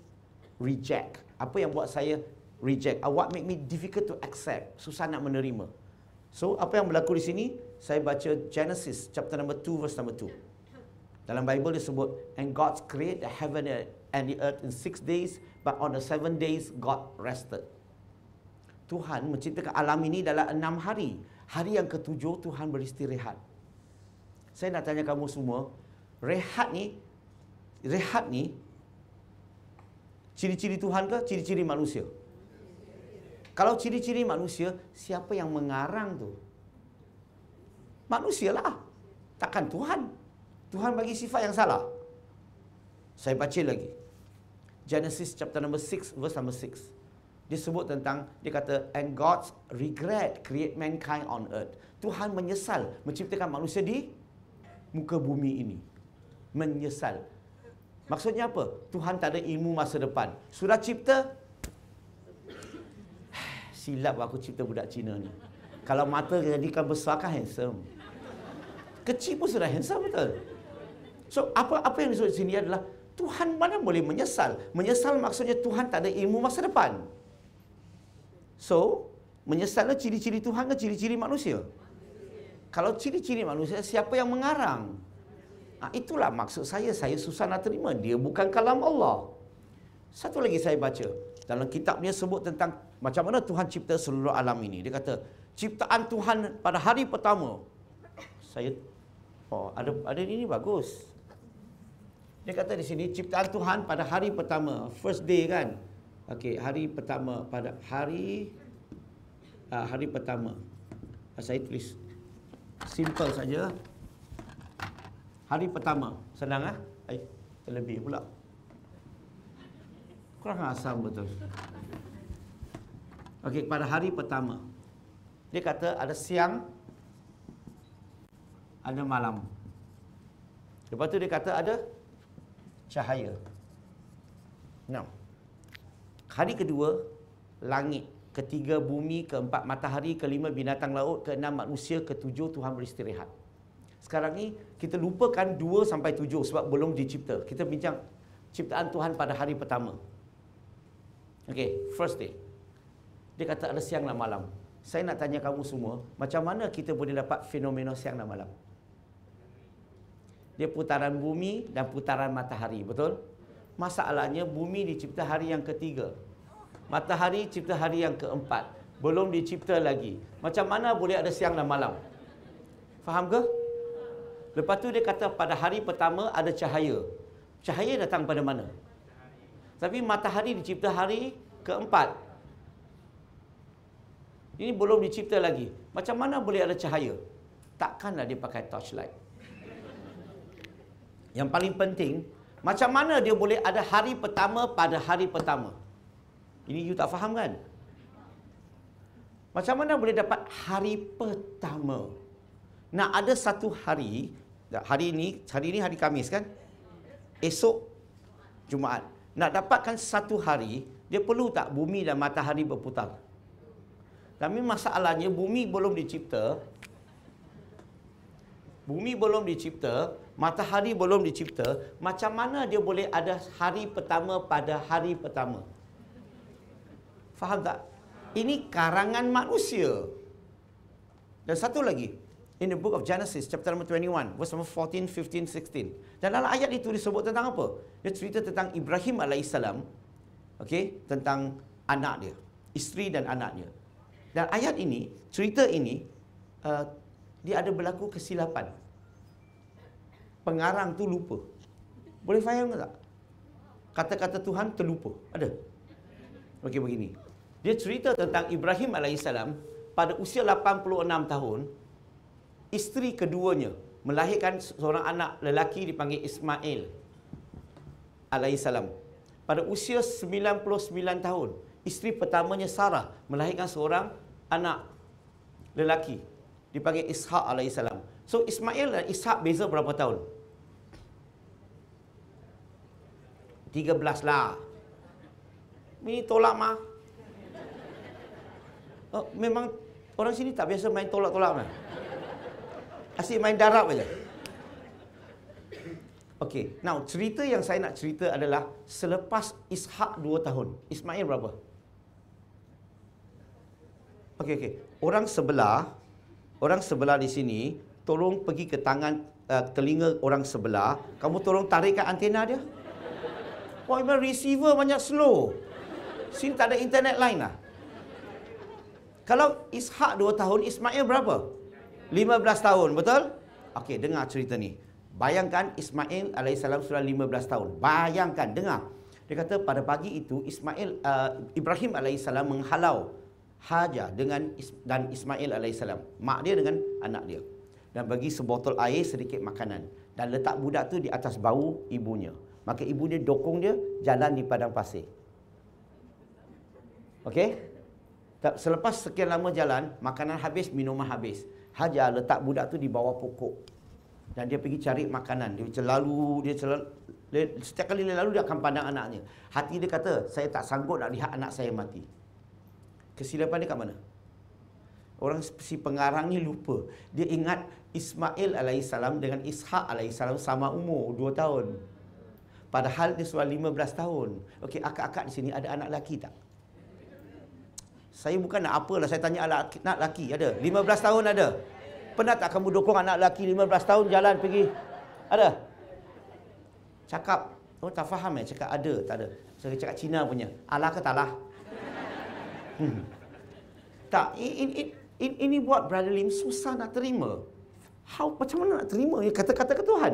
reject? Apa yang buat saya reject? Ah, what make me difficult to accept? Susah nak menerima. So, apa yang berlaku di sini? Saya baca Genesis chapter number 2 verse number 2. Dalam Bible dia sebut, And God created the heaven and the earth in six days, but on the seven days God rested. Tuhan menciptakan alam ini dalam enam hari. Hari yang ketujuh, Tuhan beristirahat. Saya nak tanya kamu semua, rehat ni rehat ni ciri-ciri Tuhan ke ciri-ciri manusia kalau ciri-ciri manusia siapa yang mengarang tu Manusia lah, takkan Tuhan Tuhan bagi sifat yang salah saya baca lagi Genesis chapter number 6 verse number 6 dia sebut tentang dia kata and God regret create mankind on earth Tuhan menyesal menciptakan manusia di muka bumi ini menyesal. Maksudnya apa? Tuhan tak ada ilmu masa depan. Surah cipta? *sighs* Silap aku cipta budak Cina ni. Kalau mata jadikan besar kan handsome. Kecil pun sudah handsome betul. So apa apa yang disebut sini adalah Tuhan mana boleh menyesal. Menyesal maksudnya Tuhan tak ada ilmu masa depan. So, menyesal ciri-ciri Tuhan ke ciri-ciri manusia? Kalau ciri-ciri manusia, siapa yang mengarang? Ah, itulah maksud saya saya susah nak terima dia bukan kalam Allah satu lagi saya baca dalam kitabnya sebut tentang macam mana Tuhan cipta seluruh alam ini dia kata ciptaan Tuhan pada hari pertama saya oh ada ada ini bagus dia kata di sini ciptaan Tuhan pada hari pertama first day kan okey hari pertama pada hari ah, hari pertama ah, saya tulis simple saja Hari pertama Senang ah? Ha? Eh, terlebih pula Kurang asam betul Okey, pada hari pertama Dia kata ada siang Ada malam Lepas tu dia kata ada Cahaya Now Hari kedua Langit Ketiga bumi Keempat matahari Kelima binatang laut Keenam manusia Ketujuh Tuhan beristirahat sekarang ni kita lupakan 2 sampai 7 sebab belum dicipta. Kita bincang ciptaan Tuhan pada hari pertama. Okey, first day. Dia kata ada siang dan malam. Saya nak tanya kamu semua, macam mana kita boleh dapat fenomena siang dan malam? Dia putaran bumi dan putaran matahari, betul? Masalahnya bumi dicipta hari yang ketiga. Matahari cipta hari yang keempat. Belum dicipta lagi. Macam mana boleh ada siang dan malam? Faham ke? Faham ke? Lepas tu dia kata pada hari pertama ada cahaya. Cahaya datang pada mana? Tapi matahari dicipta hari keempat. Ini belum dicipta lagi. Macam mana boleh ada cahaya? Takkanlah dia pakai torchlight. Yang paling penting, macam mana dia boleh ada hari pertama pada hari pertama? Ini you tak faham kan? Macam mana boleh dapat hari pertama? Nak ada satu hari, Hari ini, hari ini hari Kamis kan? Esok Jumaat. Nak dapatkan satu hari, dia perlu tak bumi dan matahari berputar? Tapi masalahnya bumi belum dicipta. Bumi belum dicipta, matahari belum dicipta, macam mana dia boleh ada hari pertama pada hari pertama? Faham tak? Ini karangan manusia. Dan satu lagi, in the book of Genesis, chapter number 21, verse number 14, 15, 16. Dan dalam ayat itu disebut tentang apa? Dia cerita tentang Ibrahim AS, okay, tentang anak dia, isteri dan anaknya. Dan ayat ini, cerita ini, uh, dia ada berlaku kesilapan. Pengarang tu lupa. Boleh faham ke tak? Kata-kata Tuhan terlupa. Ada? Okey, begini. Dia cerita tentang Ibrahim AS pada usia 86 tahun, isteri keduanya melahirkan seorang anak lelaki dipanggil Ismail alaihi salam. Pada usia 99 tahun, isteri pertamanya Sarah melahirkan seorang anak lelaki dipanggil Ishaq alaihi salam. So Ismail dan Ishaq beza berapa tahun? 13 lah. Ni tolak mah. Oh, memang orang sini tak biasa main tolak-tolak mah. -tolak, Asyik main darab je. Okey, now cerita yang saya nak cerita adalah selepas Ishak 2 tahun. Ismail berapa? Okey, okey. Orang sebelah, orang sebelah di sini, tolong pergi ke tangan uh, telinga orang sebelah. Kamu tolong tarikkan antena dia. Wah, oh, receiver banyak slow. Sini tak ada internet line lah. Kalau Ishak 2 tahun, Ismail Berapa? 15 tahun, betul? Okey, dengar cerita ni. Bayangkan Ismail alaihissalam sudah 15 tahun. Bayangkan, dengar. Dia kata pada pagi itu Ismail uh, Ibrahim alaihissalam menghalau Hajar dengan Is- dan Ismail alaihissalam. Mak dia dengan anak dia. Dan bagi sebotol air sedikit makanan dan letak budak tu di atas bau ibunya. Maka ibunya dokong dia jalan di padang pasir. Okey? Selepas sekian lama jalan, makanan habis, minuman habis. Hajar letak budak tu di bawah pokok. Dan dia pergi cari makanan. Dia selalu, dia selalu, setiap kali dia lalu dia akan pandang anaknya. Hati dia kata, saya tak sanggup nak lihat anak saya mati. Kesilapan dia kat mana? Orang si pengarang ni lupa. Dia ingat Ismail alaihissalam dengan Ishak alaihissalam sama umur, dua tahun. Padahal dia sudah lima belas tahun. Okey, akak-akak di sini ada anak lelaki tak? Saya bukan nak apalah saya tanya anak laki ada. 15 tahun ada. Pernah tak kamu dukung anak laki 15 tahun jalan pergi? Ada. Cakap, kamu oh, tak faham eh cakap ada, tak ada. Saya cakap Cina punya. Alah ke talah? Hmm. Tak, ini, ini, ini buat Brother Lim susah nak terima. How, macam mana nak terima ya kata-kata ke Tuhan?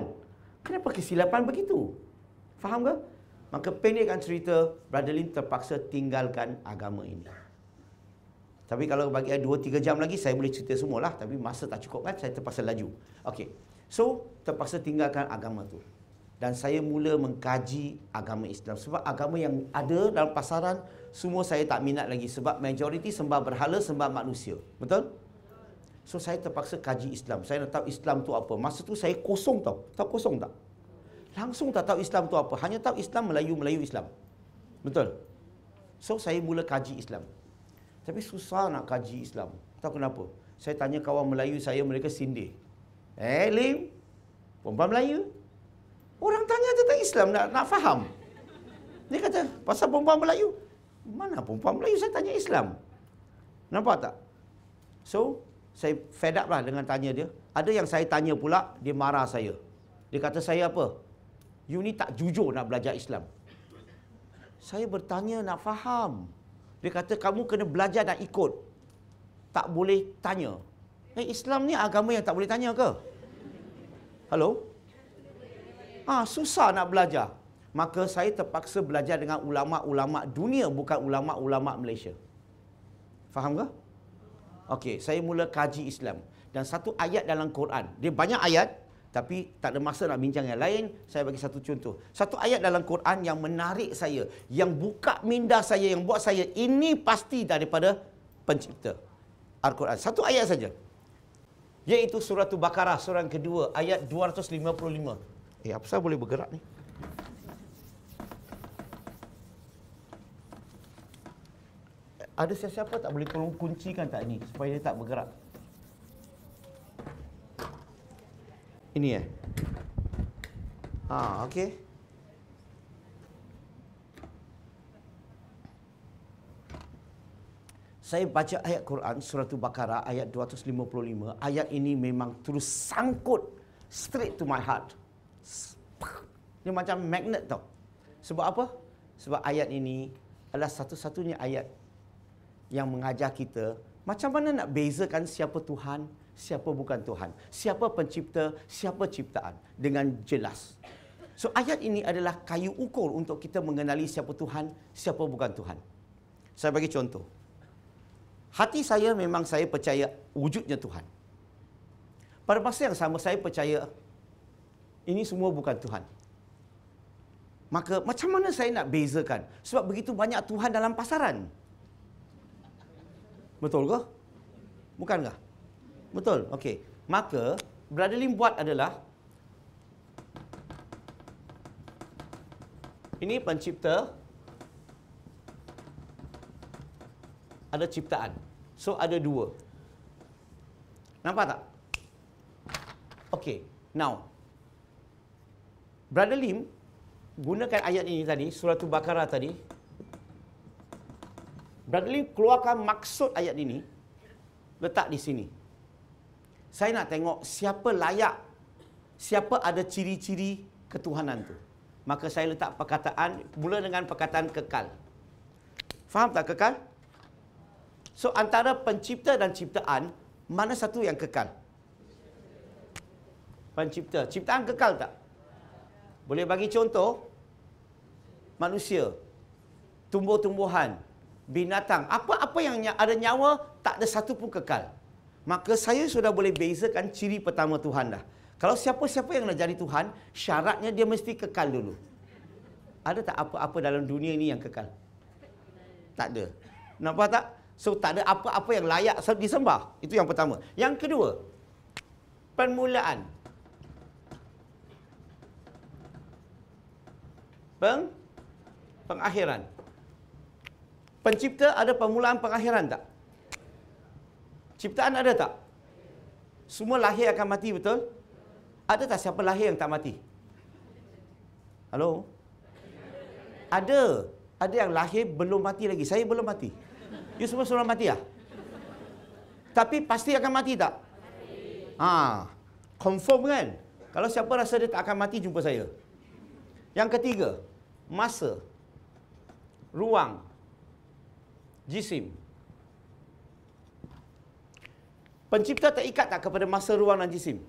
Kenapa kesilapan begitu? Faham ke? Maka pendekkan cerita, Brother Lim terpaksa tinggalkan agama ini. Tapi kalau bagi 2-3 eh, jam lagi, saya boleh cerita semualah. Tapi masa tak cukup kan, saya terpaksa laju. Okey. So, terpaksa tinggalkan agama tu. Dan saya mula mengkaji agama Islam. Sebab agama yang ada dalam pasaran, semua saya tak minat lagi. Sebab majoriti sembah berhala, sembah manusia. Betul? So, saya terpaksa kaji Islam. Saya nak tahu Islam tu apa. Masa tu saya kosong tau. Tahu kosong tak? Langsung tak tahu Islam tu apa. Hanya tahu Islam, Melayu, Melayu, Islam. Betul? So, saya mula kaji Islam. Tapi susah nak kaji Islam. Tahu kenapa? Saya tanya kawan Melayu saya, mereka sindir. Eh, Lim? Perempuan Melayu? Orang tanya tentang Islam, nak, nak faham. Dia kata, pasal perempuan Melayu? Mana perempuan Melayu saya tanya Islam? Nampak tak? So, saya fed up lah dengan tanya dia. Ada yang saya tanya pula, dia marah saya. Dia kata saya apa? You ni tak jujur nak belajar Islam. Saya bertanya nak faham. Dia kata kamu kena belajar dan ikut. Tak boleh tanya. Eh Islam ni agama yang tak boleh tanya ke? Hello? Ah susah nak belajar. Maka saya terpaksa belajar dengan ulama-ulama dunia bukan ulama-ulama Malaysia. Faham ke? Okey, saya mula kaji Islam dan satu ayat dalam Quran. Dia banyak ayat, tapi tak ada masa nak bincang yang lain, saya bagi satu contoh. Satu ayat dalam Quran yang menarik saya, yang buka minda saya, yang buat saya, ini pasti daripada pencipta. Al-Quran. Satu ayat saja. Iaitu surah Al-Baqarah, surah kedua, ayat 255. Eh, apa saya boleh bergerak ni? Ada siapa-siapa tak boleh tolong kuncikan tak ni supaya dia tak bergerak? 255. Ini eh. Ha, okey. Saya baca ayat Quran surah Al-Baqarah ayat 255. Ayat ini memang terus sangkut straight to my heart. Ini macam magnet tau. Sebab apa? Sebab ayat ini adalah satu-satunya ayat yang mengajar kita macam mana nak bezakan siapa Tuhan, siapa bukan Tuhan, siapa pencipta, siapa ciptaan dengan jelas. So ayat ini adalah kayu ukur untuk kita mengenali siapa Tuhan, siapa bukan Tuhan. Saya bagi contoh. Hati saya memang saya percaya wujudnya Tuhan. Pada masa yang sama saya percaya ini semua bukan Tuhan. Maka macam mana saya nak bezakan? Sebab begitu banyak Tuhan dalam pasaran. Betul ke? Bukankah? Betul. Okey. Maka Brother Lim buat adalah ini pencipta ada ciptaan. So ada dua. Nampak tak? Okey. Now Brother Lim gunakan ayat ini tadi surah Al-Baqarah tadi Brother Lim keluarkan maksud ayat ini letak di sini saya nak tengok siapa layak, siapa ada ciri-ciri ketuhanan tu. Maka saya letak perkataan, mula dengan perkataan kekal. Faham tak kekal? So antara pencipta dan ciptaan, mana satu yang kekal? Pencipta. Ciptaan kekal tak? Boleh bagi contoh? Manusia, tumbuh-tumbuhan, binatang. Apa-apa yang ada nyawa, tak ada satu pun kekal. Kekal maka saya sudah boleh bezakan ciri pertama Tuhan dah. Kalau siapa-siapa yang nak jadi Tuhan, syaratnya dia mesti kekal dulu. Ada tak apa-apa dalam dunia ini yang kekal? Tak ada. Nampak tak? So tak ada apa-apa yang layak disembah. Itu yang pertama. Yang kedua, permulaan. Peng, pengakhiran. Pencipta ada permulaan pengakhiran tak? Ciptaan ada tak? Semua lahir akan mati betul? Ada tak siapa lahir yang tak mati? Hello? Ada. Ada yang lahir belum mati lagi. Saya belum mati. You semua sudah mati ya? Tapi pasti akan mati tak? Mati. Ha. Confirm kan? Kalau siapa rasa dia tak akan mati, jumpa saya. Yang ketiga, masa, ruang, jisim. Pencipta tak ikat tak kepada masa, ruang dan jisim?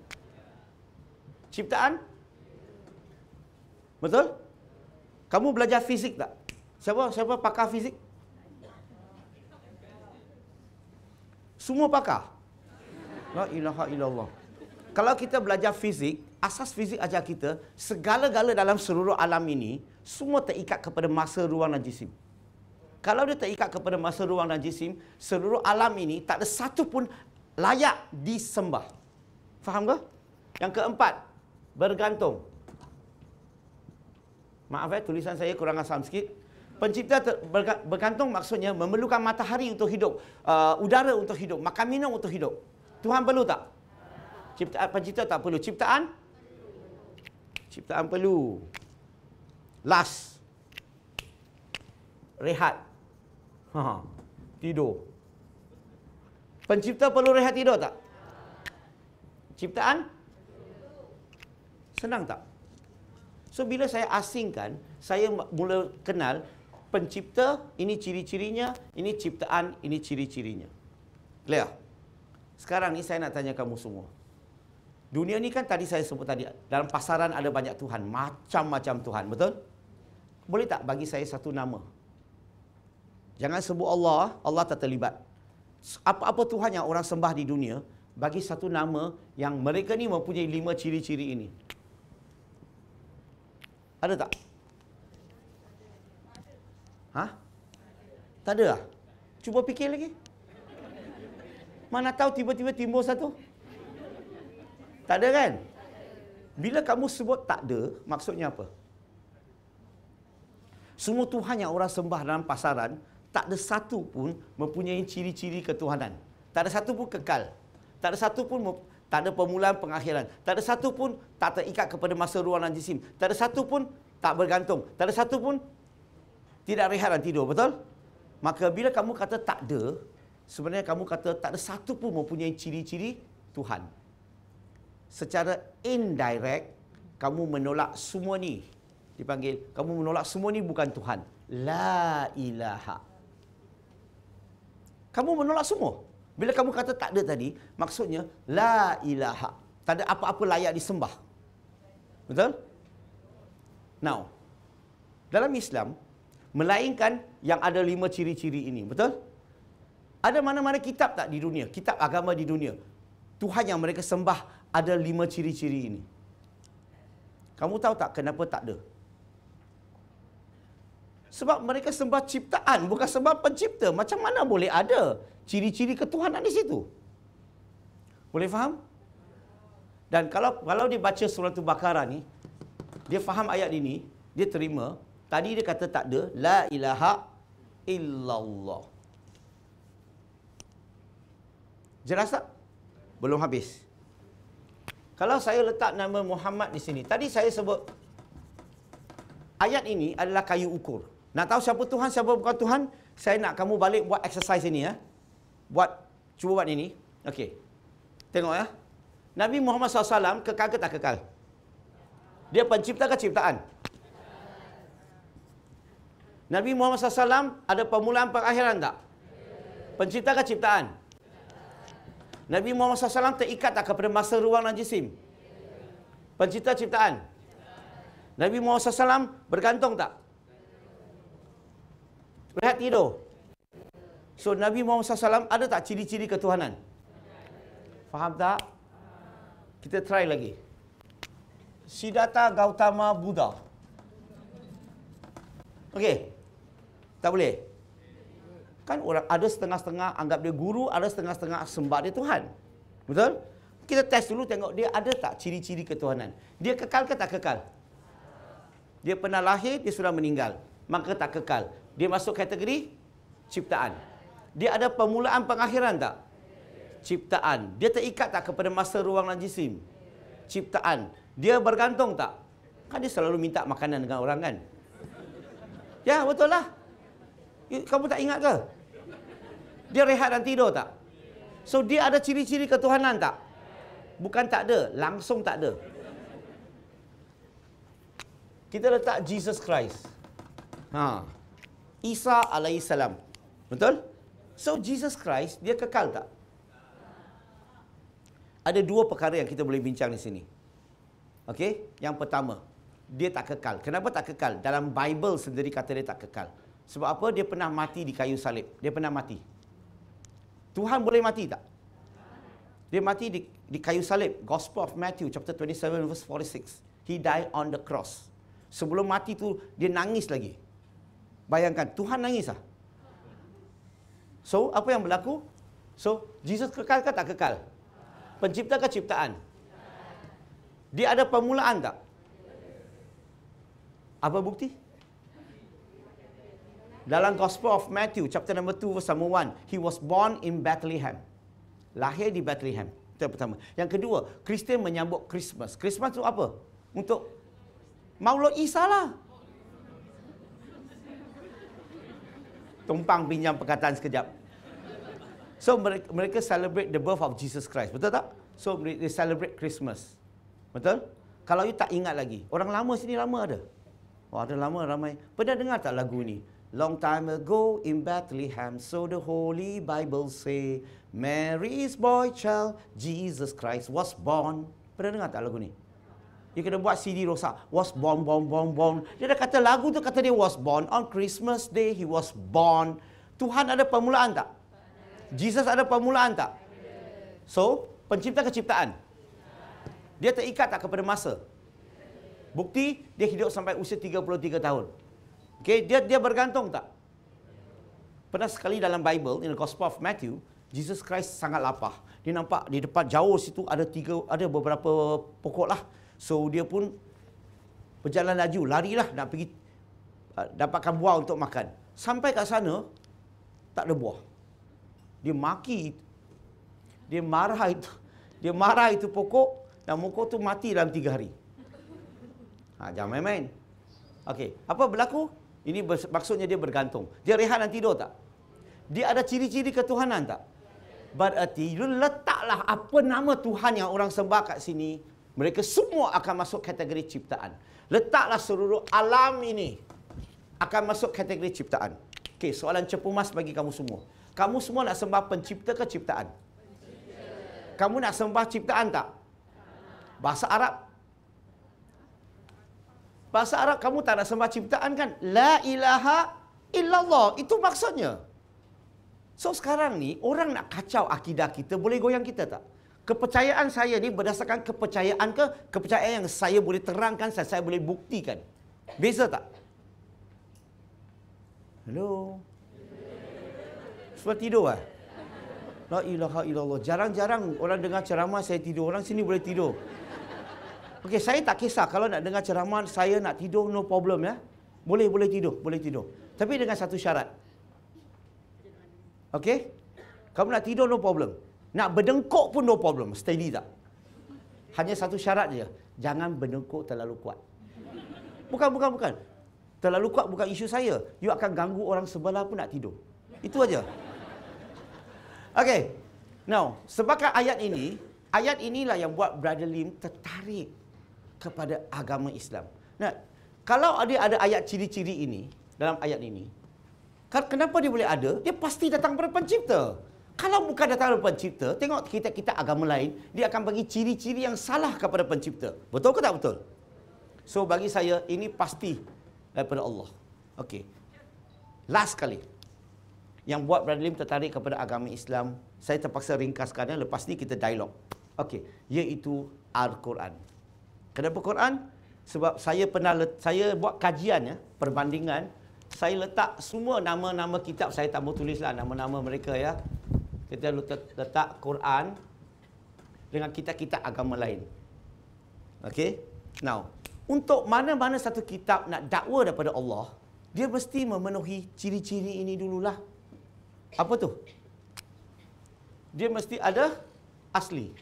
Ciptaan? Betul? Kamu belajar fizik tak? Siapa siapa pakar fizik? Semua pakar. La ilaha illallah. Kalau kita belajar fizik, asas fizik ajar kita segala-gala dalam seluruh alam ini semua terikat kepada masa, ruang dan jisim. Kalau dia terikat kepada masa, ruang dan jisim, seluruh alam ini tak ada satu pun layak disembah. Faham ke? Yang keempat, bergantung. Maaf eh, tulisan saya kurang asam sikit. Pencipta bergantung maksudnya memerlukan matahari untuk hidup, uh, udara untuk hidup, makan minum untuk hidup. Tuhan perlu tak? Ciptaan, pencipta tak perlu. Ciptaan? Ciptaan perlu. Last. Rehat. Ha, ha. tidur. Pencipta perlu rehat tidur tak? Ciptaan? Senang tak? So bila saya asingkan, saya mula kenal pencipta, ini ciri-cirinya, ini ciptaan, ini ciri-cirinya. Clear? Sekarang ni saya nak tanya kamu semua. Dunia ni kan tadi saya sebut tadi, dalam pasaran ada banyak Tuhan, macam-macam Tuhan, betul? Boleh tak bagi saya satu nama? Jangan sebut Allah, Allah tak terlibat apa-apa Tuhan yang orang sembah di dunia bagi satu nama yang mereka ni mempunyai lima ciri-ciri ini. Ada tak? Ha? Tak ada lah? Cuba fikir lagi. Mana tahu tiba-tiba timbul satu? Tak ada kan? Bila kamu sebut tak ada, maksudnya apa? Semua Tuhan yang orang sembah dalam pasaran, tak ada satu pun mempunyai ciri-ciri ketuhanan. Tak ada satu pun kekal. Tak ada satu pun tak ada permulaan pengakhiran. Tak ada satu pun tak terikat kepada masa ruang dan jisim. Tak ada satu pun tak bergantung. Tak ada satu pun tidak rehat dan tidur, betul? Maka bila kamu kata tak ada, sebenarnya kamu kata tak ada satu pun mempunyai ciri-ciri Tuhan. Secara indirect, kamu menolak semua ni. Dipanggil, kamu menolak semua ni bukan Tuhan. La ilaha kamu menolak semua. Bila kamu kata tak ada tadi, maksudnya la ilaha. Tak ada apa-apa layak disembah. Betul? Now, dalam Islam, melainkan yang ada lima ciri-ciri ini, betul? Ada mana-mana kitab tak di dunia? Kitab agama di dunia. Tuhan yang mereka sembah ada lima ciri-ciri ini. Kamu tahu tak kenapa tak ada? Sebab mereka sembah ciptaan, bukan sembah pencipta. Macam mana boleh ada ciri-ciri ketuhanan di situ? Boleh faham? Dan kalau kalau dia baca surah tu bakara ni, dia faham ayat ini, dia terima. Tadi dia kata tak ada. La ilaha illallah. Jelas tak? Belum habis. Kalau saya letak nama Muhammad di sini. Tadi saya sebut ayat ini adalah kayu ukur. Nak tahu siapa Tuhan, siapa bukan Tuhan? Saya nak kamu balik buat exercise ini ya. Buat cuba buat ini. Okey. Tengok ya. Nabi Muhammad SAW kekal ke tak kekal? Dia pencipta ke ciptaan? Nabi Muhammad SAW ada permulaan perakhiran tak? Pencipta ke ciptaan? Nabi Muhammad SAW terikat tak kepada masa, ruang dan jisim? Pencipta ciptaan? Nabi Muhammad SAW bergantung tak? Rehat tidur. So Nabi Muhammad SAW ada tak ciri-ciri ketuhanan? Faham tak? Kita try lagi. Siddhartha Gautama Buddha. Okey. Tak boleh? Kan orang ada setengah-setengah anggap dia guru, ada setengah-setengah sembah dia Tuhan. Betul? Kita test dulu tengok dia ada tak ciri-ciri ketuhanan. Dia kekal ke tak kekal? Dia pernah lahir, dia sudah meninggal. Maka tak kekal. Dia masuk kategori ciptaan. Dia ada permulaan pengakhiran tak? Ciptaan. Dia terikat tak kepada masa, ruang dan jisim? Ciptaan. Dia bergantung tak? Kan dia selalu minta makanan dengan orang kan? Ya, betul lah. Kamu tak ingat ke? Dia rehat dan tidur tak? So dia ada ciri-ciri ketuhanan tak? Bukan tak ada, langsung tak ada. Kita letak Jesus Christ. Ha. Isa alaihissalam. Betul? So Jesus Christ dia kekal tak? Ada dua perkara yang kita boleh bincang di sini. Okey, yang pertama, dia tak kekal. Kenapa tak kekal? Dalam Bible sendiri kata dia tak kekal. Sebab apa? Dia pernah mati di kayu salib. Dia pernah mati. Tuhan boleh mati tak? Dia mati di, di kayu salib. Gospel of Matthew chapter 27 verse 46. He died on the cross. Sebelum mati tu dia nangis lagi. Bayangkan Tuhan nangis ah. So, apa yang berlaku? So, Jesus kekal ke tak kekal? Pencipta ke ciptaan? Dia ada permulaan tak? Apa bukti? Dalam Gospel of Matthew, chapter number 2, verse number 1, He was born in Bethlehem. Lahir di Bethlehem. Itu yang pertama. Yang kedua, Kristian menyambut Christmas. Christmas itu apa? Untuk Maulud Isa lah. tumpang pinjam perkataan sekejap. So mereka, mereka celebrate the birth of Jesus Christ, betul tak? So mereka celebrate Christmas. Betul? Kalau you tak ingat lagi, orang lama sini lama ada. Wah, ada lama ramai. Pernah dengar tak lagu ni? Long time ago in Bethlehem, so the Holy Bible say, Mary's boy child, Jesus Christ was born. Pernah dengar tak lagu ni? Dia kena buat CD rosak. Was born, born, born, born. Dia dah kata lagu tu kata dia was born. On Christmas Day, he was born. Tuhan ada permulaan tak? Jesus ada permulaan tak? So, pencipta keciptaan. Dia terikat tak kepada masa? Bukti, dia hidup sampai usia 33 tahun. Okay, dia dia bergantung tak? Pernah sekali dalam Bible, in the Gospel of Matthew, Jesus Christ sangat lapar. Dia nampak di depan jauh situ ada tiga ada beberapa pokok lah. So dia pun berjalan laju, larilah nak pergi uh, dapatkan buah untuk makan. Sampai kat sana, tak ada buah. Dia maki Dia marah itu. Dia marah itu pokok dan pokok tu mati dalam tiga hari. Ha, jangan main-main. Okey, apa berlaku? Ini maksudnya dia bergantung. Dia rehat dan tidur tak? Dia ada ciri-ciri ketuhanan tak? Berarti letaklah apa nama Tuhan yang orang sembah kat sini mereka semua akan masuk kategori ciptaan. Letaklah seluruh alam ini akan masuk kategori ciptaan. Okey, soalan cepu mas bagi kamu semua. Kamu semua nak sembah pencipta ke ciptaan? Pencipta. Kamu nak sembah ciptaan tak? Bahasa Arab. Bahasa Arab kamu tak nak sembah ciptaan kan? La ilaha illallah. Itu maksudnya. So sekarang ni, orang nak kacau akidah kita, boleh goyang kita tak? Kepercayaan saya ni berdasarkan kepercayaan ke? Kepercayaan yang saya boleh terangkan, saya, saya boleh buktikan. Beza tak? Hello? Sudah tidur ah? La ilaha illallah. Jarang-jarang orang dengar ceramah saya tidur. Orang sini boleh tidur. Okey, saya tak kisah kalau nak dengar ceramah saya nak tidur no problem ya. Boleh boleh tidur, boleh tidur. Tapi dengan satu syarat. Okey? Kamu nak tidur no problem. Nak berdengkok pun no problem. Steady tak? Hanya satu syarat je. Jangan berdengkok terlalu kuat. Bukan, bukan, bukan. Terlalu kuat bukan isu saya. You akan ganggu orang sebelah pun nak tidur. Itu aja. Okay. Now, sebabkan ayat ini, ayat inilah yang buat Brother Lim tertarik kepada agama Islam. Nah, kalau ada ada ayat ciri-ciri ini dalam ayat ini, kenapa dia boleh ada? Dia pasti datang daripada pencipta. Kalau muka datang kepada pencipta, tengok kita kita agama lain, dia akan bagi ciri-ciri yang salah kepada pencipta. Betul ke tak betul? So bagi saya ini pasti daripada Allah. Okey. Last kali. Yang buat Brother Lim tertarik kepada agama Islam, saya terpaksa ringkaskannya lepas ni kita dialog. Okey, iaitu Al-Quran. Kenapa Quran? Sebab saya pernah saya buat kajian ya, perbandingan saya letak semua nama-nama kitab saya tambah tulislah nama-nama mereka ya kita letak Quran dengan kita kita agama lain. okay? Now, untuk mana-mana satu kitab nak dakwa daripada Allah, dia mesti memenuhi ciri-ciri ini dululah. Apa tu? Dia mesti ada asli.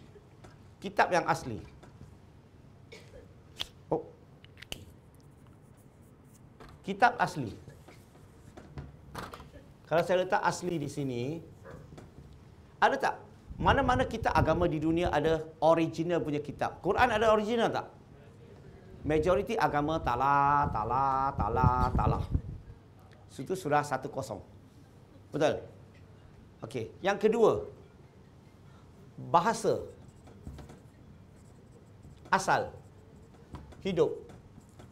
Kitab yang asli. Oh. Kitab asli. Kalau saya letak asli di sini, ada tak? Mana-mana kitab agama di dunia ada original punya kitab. Quran ada original tak? Majority agama talah, talah, talah, talah. tala. Itu surah kosong. Betul? Okey. Yang kedua. Bahasa. Asal. Hidup.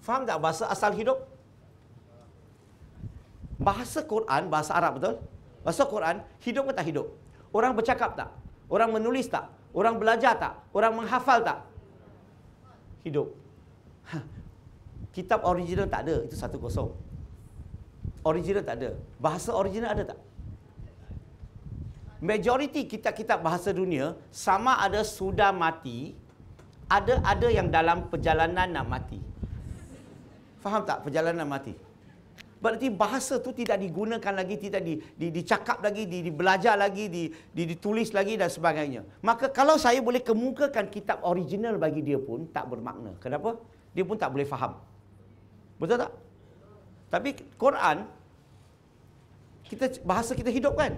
Faham tak bahasa asal hidup? Bahasa Quran, bahasa Arab betul? Bahasa Quran, hidup ke tak Hidup. Orang bercakap tak? Orang menulis tak? Orang belajar tak? Orang menghafal tak? Hidup. Kitab original tak ada. Itu satu kosong. Original tak ada. Bahasa original ada tak? Majoriti kitab-kitab bahasa dunia sama ada sudah mati, ada-ada yang dalam perjalanan nak mati. Faham tak perjalanan mati? Berarti bahasa tu tidak digunakan lagi, tidak di, di, dicakap lagi, di, dibelajar lagi, di, di, ditulis lagi dan sebagainya. Maka kalau saya boleh kemukakan kitab original bagi dia pun tak bermakna. Kenapa? Dia pun tak boleh faham. Betul tak? Tapi Quran, kita bahasa kita hidup kan?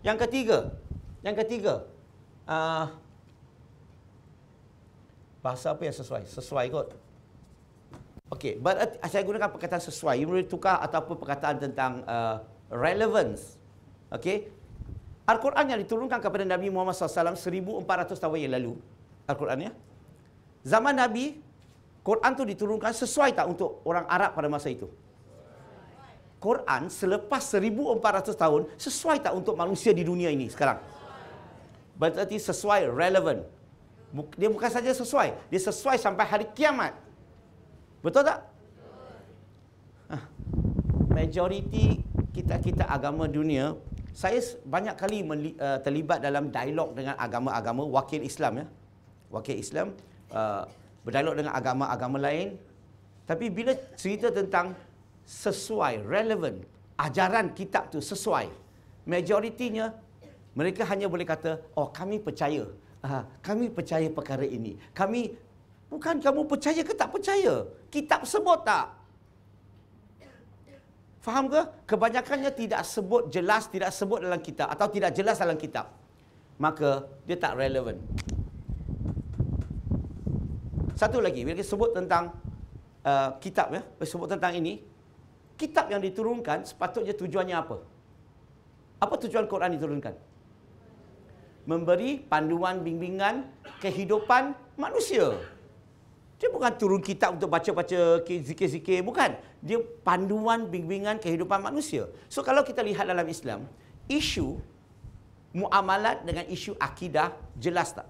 Yang ketiga. Yang ketiga. Uh, bahasa apa yang sesuai? Sesuai kot. Okay, but saya gunakan perkataan sesuai. You boleh tukar ataupun perkataan tentang uh, relevance. Okay. Al-Quran yang diturunkan kepada Nabi Muhammad SAW 1400 tahun yang lalu. Al-Quran ya. Zaman Nabi, Quran tu diturunkan sesuai tak untuk orang Arab pada masa itu? Quran selepas 1400 tahun sesuai tak untuk manusia di dunia ini sekarang? Berarti sesuai, relevant. Dia bukan saja sesuai, dia sesuai sampai hari kiamat. Betul tak? Majoriti kita-kita agama dunia, saya banyak kali uh, terlibat dalam dialog dengan agama-agama wakil Islam ya. Wakil Islam uh, berdialog dengan agama-agama lain. Tapi bila cerita tentang sesuai, relevant, ajaran kitab tu sesuai, majoritinya mereka hanya boleh kata, oh kami percaya. Kami percaya perkara ini. Kami, bukan kamu percaya ke tak percaya kitab sebut tak? Faham ke? Kebanyakannya tidak sebut jelas, tidak sebut dalam kitab atau tidak jelas dalam kitab. Maka dia tak relevan. Satu lagi, bila kita sebut tentang uh, kitab ya, bila sebut tentang ini, kitab yang diturunkan sepatutnya tujuannya apa? Apa tujuan Quran diturunkan? Memberi panduan bimbingan kehidupan manusia. Dia bukan turun kitab untuk baca-baca zikir-zikir. Bukan. Dia panduan bimbingan kehidupan manusia. So kalau kita lihat dalam Islam, isu muamalat dengan isu akidah jelas tak?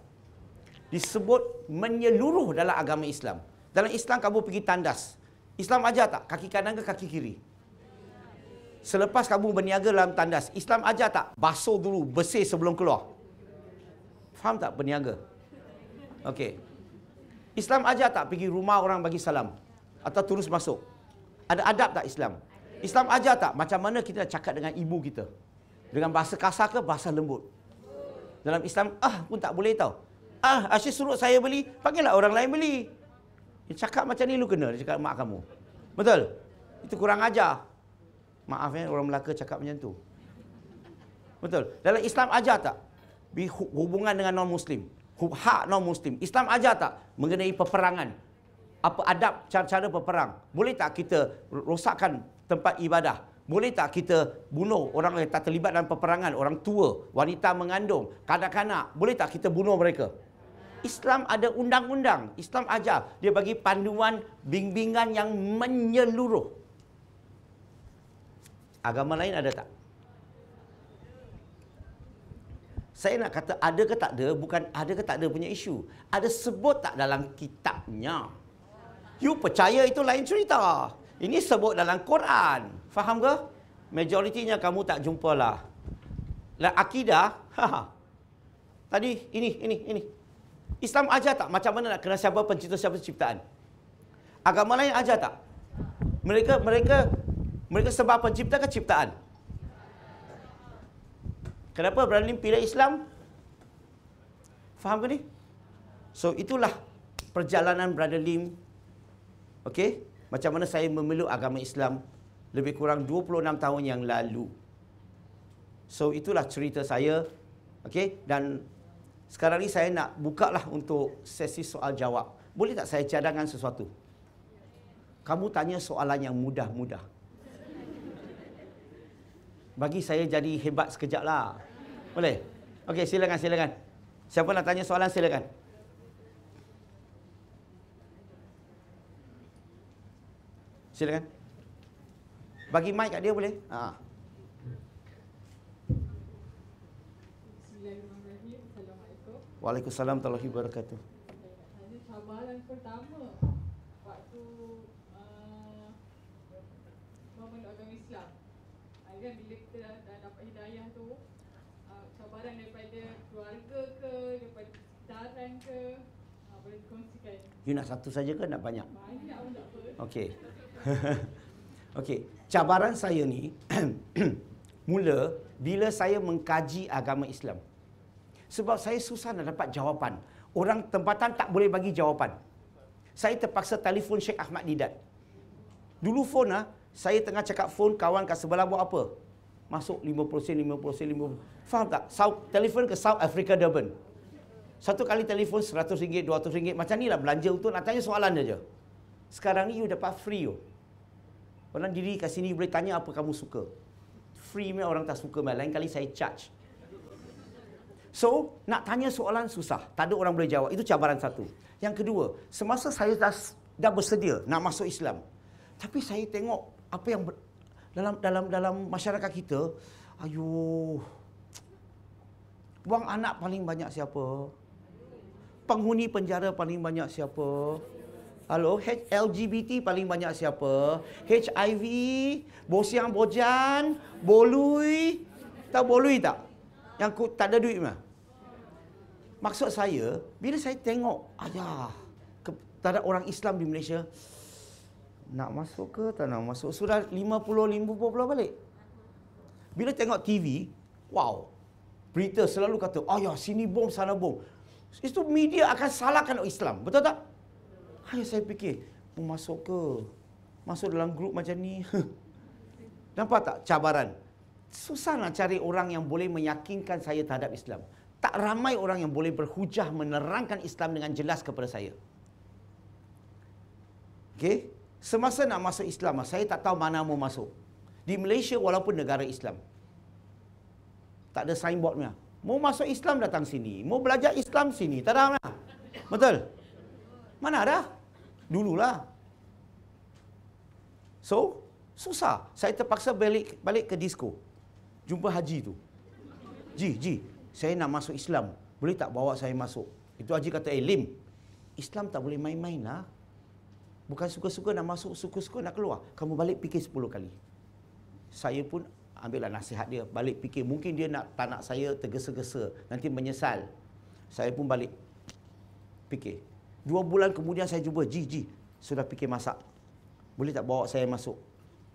Disebut menyeluruh dalam agama Islam. Dalam Islam kamu pergi tandas. Islam ajar tak? Kaki kanan ke kaki kiri? Selepas kamu berniaga dalam tandas, Islam ajar tak? Basuh dulu, bersih sebelum keluar. Faham tak berniaga? Okey. Islam ajar tak pergi rumah orang bagi salam? Atau terus masuk? Ada adab tak Islam? Islam ajar tak macam mana kita nak cakap dengan ibu kita? Dengan bahasa kasar ke bahasa lembut? Dalam Islam, ah pun tak boleh tau. Ah, asyik suruh saya beli, panggil lah orang lain beli. Dia cakap macam ni, lu kena dia cakap mak kamu. Betul? Itu kurang ajar. Maaf ya, orang Melaka cakap macam tu. Betul? Dalam Islam ajar tak? Hubungan dengan non-Muslim hak non muslim. Islam ajar tak mengenai peperangan? Apa adab cara-cara peperang? Boleh tak kita rosakkan tempat ibadah? Boleh tak kita bunuh orang yang tak terlibat dalam peperangan? Orang tua, wanita mengandung, kanak-kanak. Boleh tak kita bunuh mereka? Islam ada undang-undang. Islam ajar. Dia bagi panduan bimbingan yang menyeluruh. Agama lain ada tak? saya nak kata ada ke tak ada bukan ada ke tak ada punya isu. Ada sebut tak dalam kitabnya? You percaya itu lain cerita. Ini sebut dalam Quran. Faham ke? Majoritinya kamu tak jumpa Lah akidah, *laughs* ha. Tadi ini ini ini. Islam ajar tak macam mana nak kenal siapa pencipta siapa ciptaan? Agama lain ajar tak? Mereka mereka mereka sebab pencipta ke ciptaan? Kenapa berani pilih Islam? Faham ke ni? So itulah perjalanan Brother Lim. Okey, macam mana saya memeluk agama Islam lebih kurang 26 tahun yang lalu. So itulah cerita saya. Okey, dan sekarang ni saya nak buka lah untuk sesi soal jawab. Boleh tak saya cadangkan sesuatu? Kamu tanya soalan yang mudah-mudah bagi saya jadi hebat sekejap lah. Boleh? Okey, silakan, silakan. Siapa nak tanya soalan, silakan. Silakan. Bagi mic kat dia boleh? Ha. Waalaikumsalam warahmatullahi wabarakatuh. Ini cabaran pertama. yang You nak satu saja ke nak banyak? Banyak pun tak apa. Okey. *laughs* Okey, cabaran saya ni *clears throat* mula bila saya mengkaji agama Islam. Sebab saya susah nak dapat jawapan. Orang tempatan tak boleh bagi jawapan. Saya terpaksa telefon Sheikh Ahmad Didat. Dulu phone lah, saya tengah cakap phone kawan kat sebelah buat apa? Masuk 50 sen, 50 sen, 50 Faham tak? South, telefon ke South Africa Durban. Satu kali telefon seratus ringgit, dua ratus ringgit Macam ni lah belanja untuk nak tanya soalan saja. Sekarang ni you dapat free you. Orang diri kat sini you boleh tanya apa kamu suka. Free me orang tak suka me. Lain kali saya charge. So, nak tanya soalan susah. Tak ada orang boleh jawab. Itu cabaran satu. Yang kedua, semasa saya dah, dah bersedia nak masuk Islam. Tapi saya tengok apa yang ber, dalam dalam dalam masyarakat kita. Ayuh. Buang anak paling banyak siapa? penghuni penjara paling banyak siapa? Halo, LGBT paling banyak siapa? HIV, bosiang bojan, bolui, tak bolui tak? Yang ku, tak ada duit mah. Maksud saya, bila saya tengok, ayah, ke, tak ada orang Islam di Malaysia, nak masuk ke tak nak masuk? Sudah 50-50 balik. Bila tengok TV, wow, berita selalu kata, ayah, sini bom, sana bom. Itu media akan salahkan Islam. Betul tak? Hanya saya fikir, mau oh, masuk ke? Masuk dalam grup macam ni? *laughs* Nampak tak cabaran? Susah nak cari orang yang boleh meyakinkan saya terhadap Islam. Tak ramai orang yang boleh berhujah menerangkan Islam dengan jelas kepada saya. Okay, Semasa nak masuk Islam, saya tak tahu mana mau masuk. Di Malaysia walaupun negara Islam. Tak ada signboardnya. Mau masuk Islam datang sini. Mau belajar Islam sini. Tak ada mana? Betul? Mana ada? Dululah. So, susah. Saya terpaksa balik balik ke disco. Jumpa haji tu. Ji, ji. Saya nak masuk Islam. Boleh tak bawa saya masuk? Itu haji kata, eh Lim. Islam tak boleh main-main lah. Bukan suka-suka nak masuk, suka-suka nak keluar. Kamu balik fikir sepuluh kali. Saya pun ambillah nasihat dia balik fikir mungkin dia nak tak nak saya tergesa-gesa nanti menyesal saya pun balik fikir dua bulan kemudian saya cuba ji ji sudah fikir masak boleh tak bawa saya masuk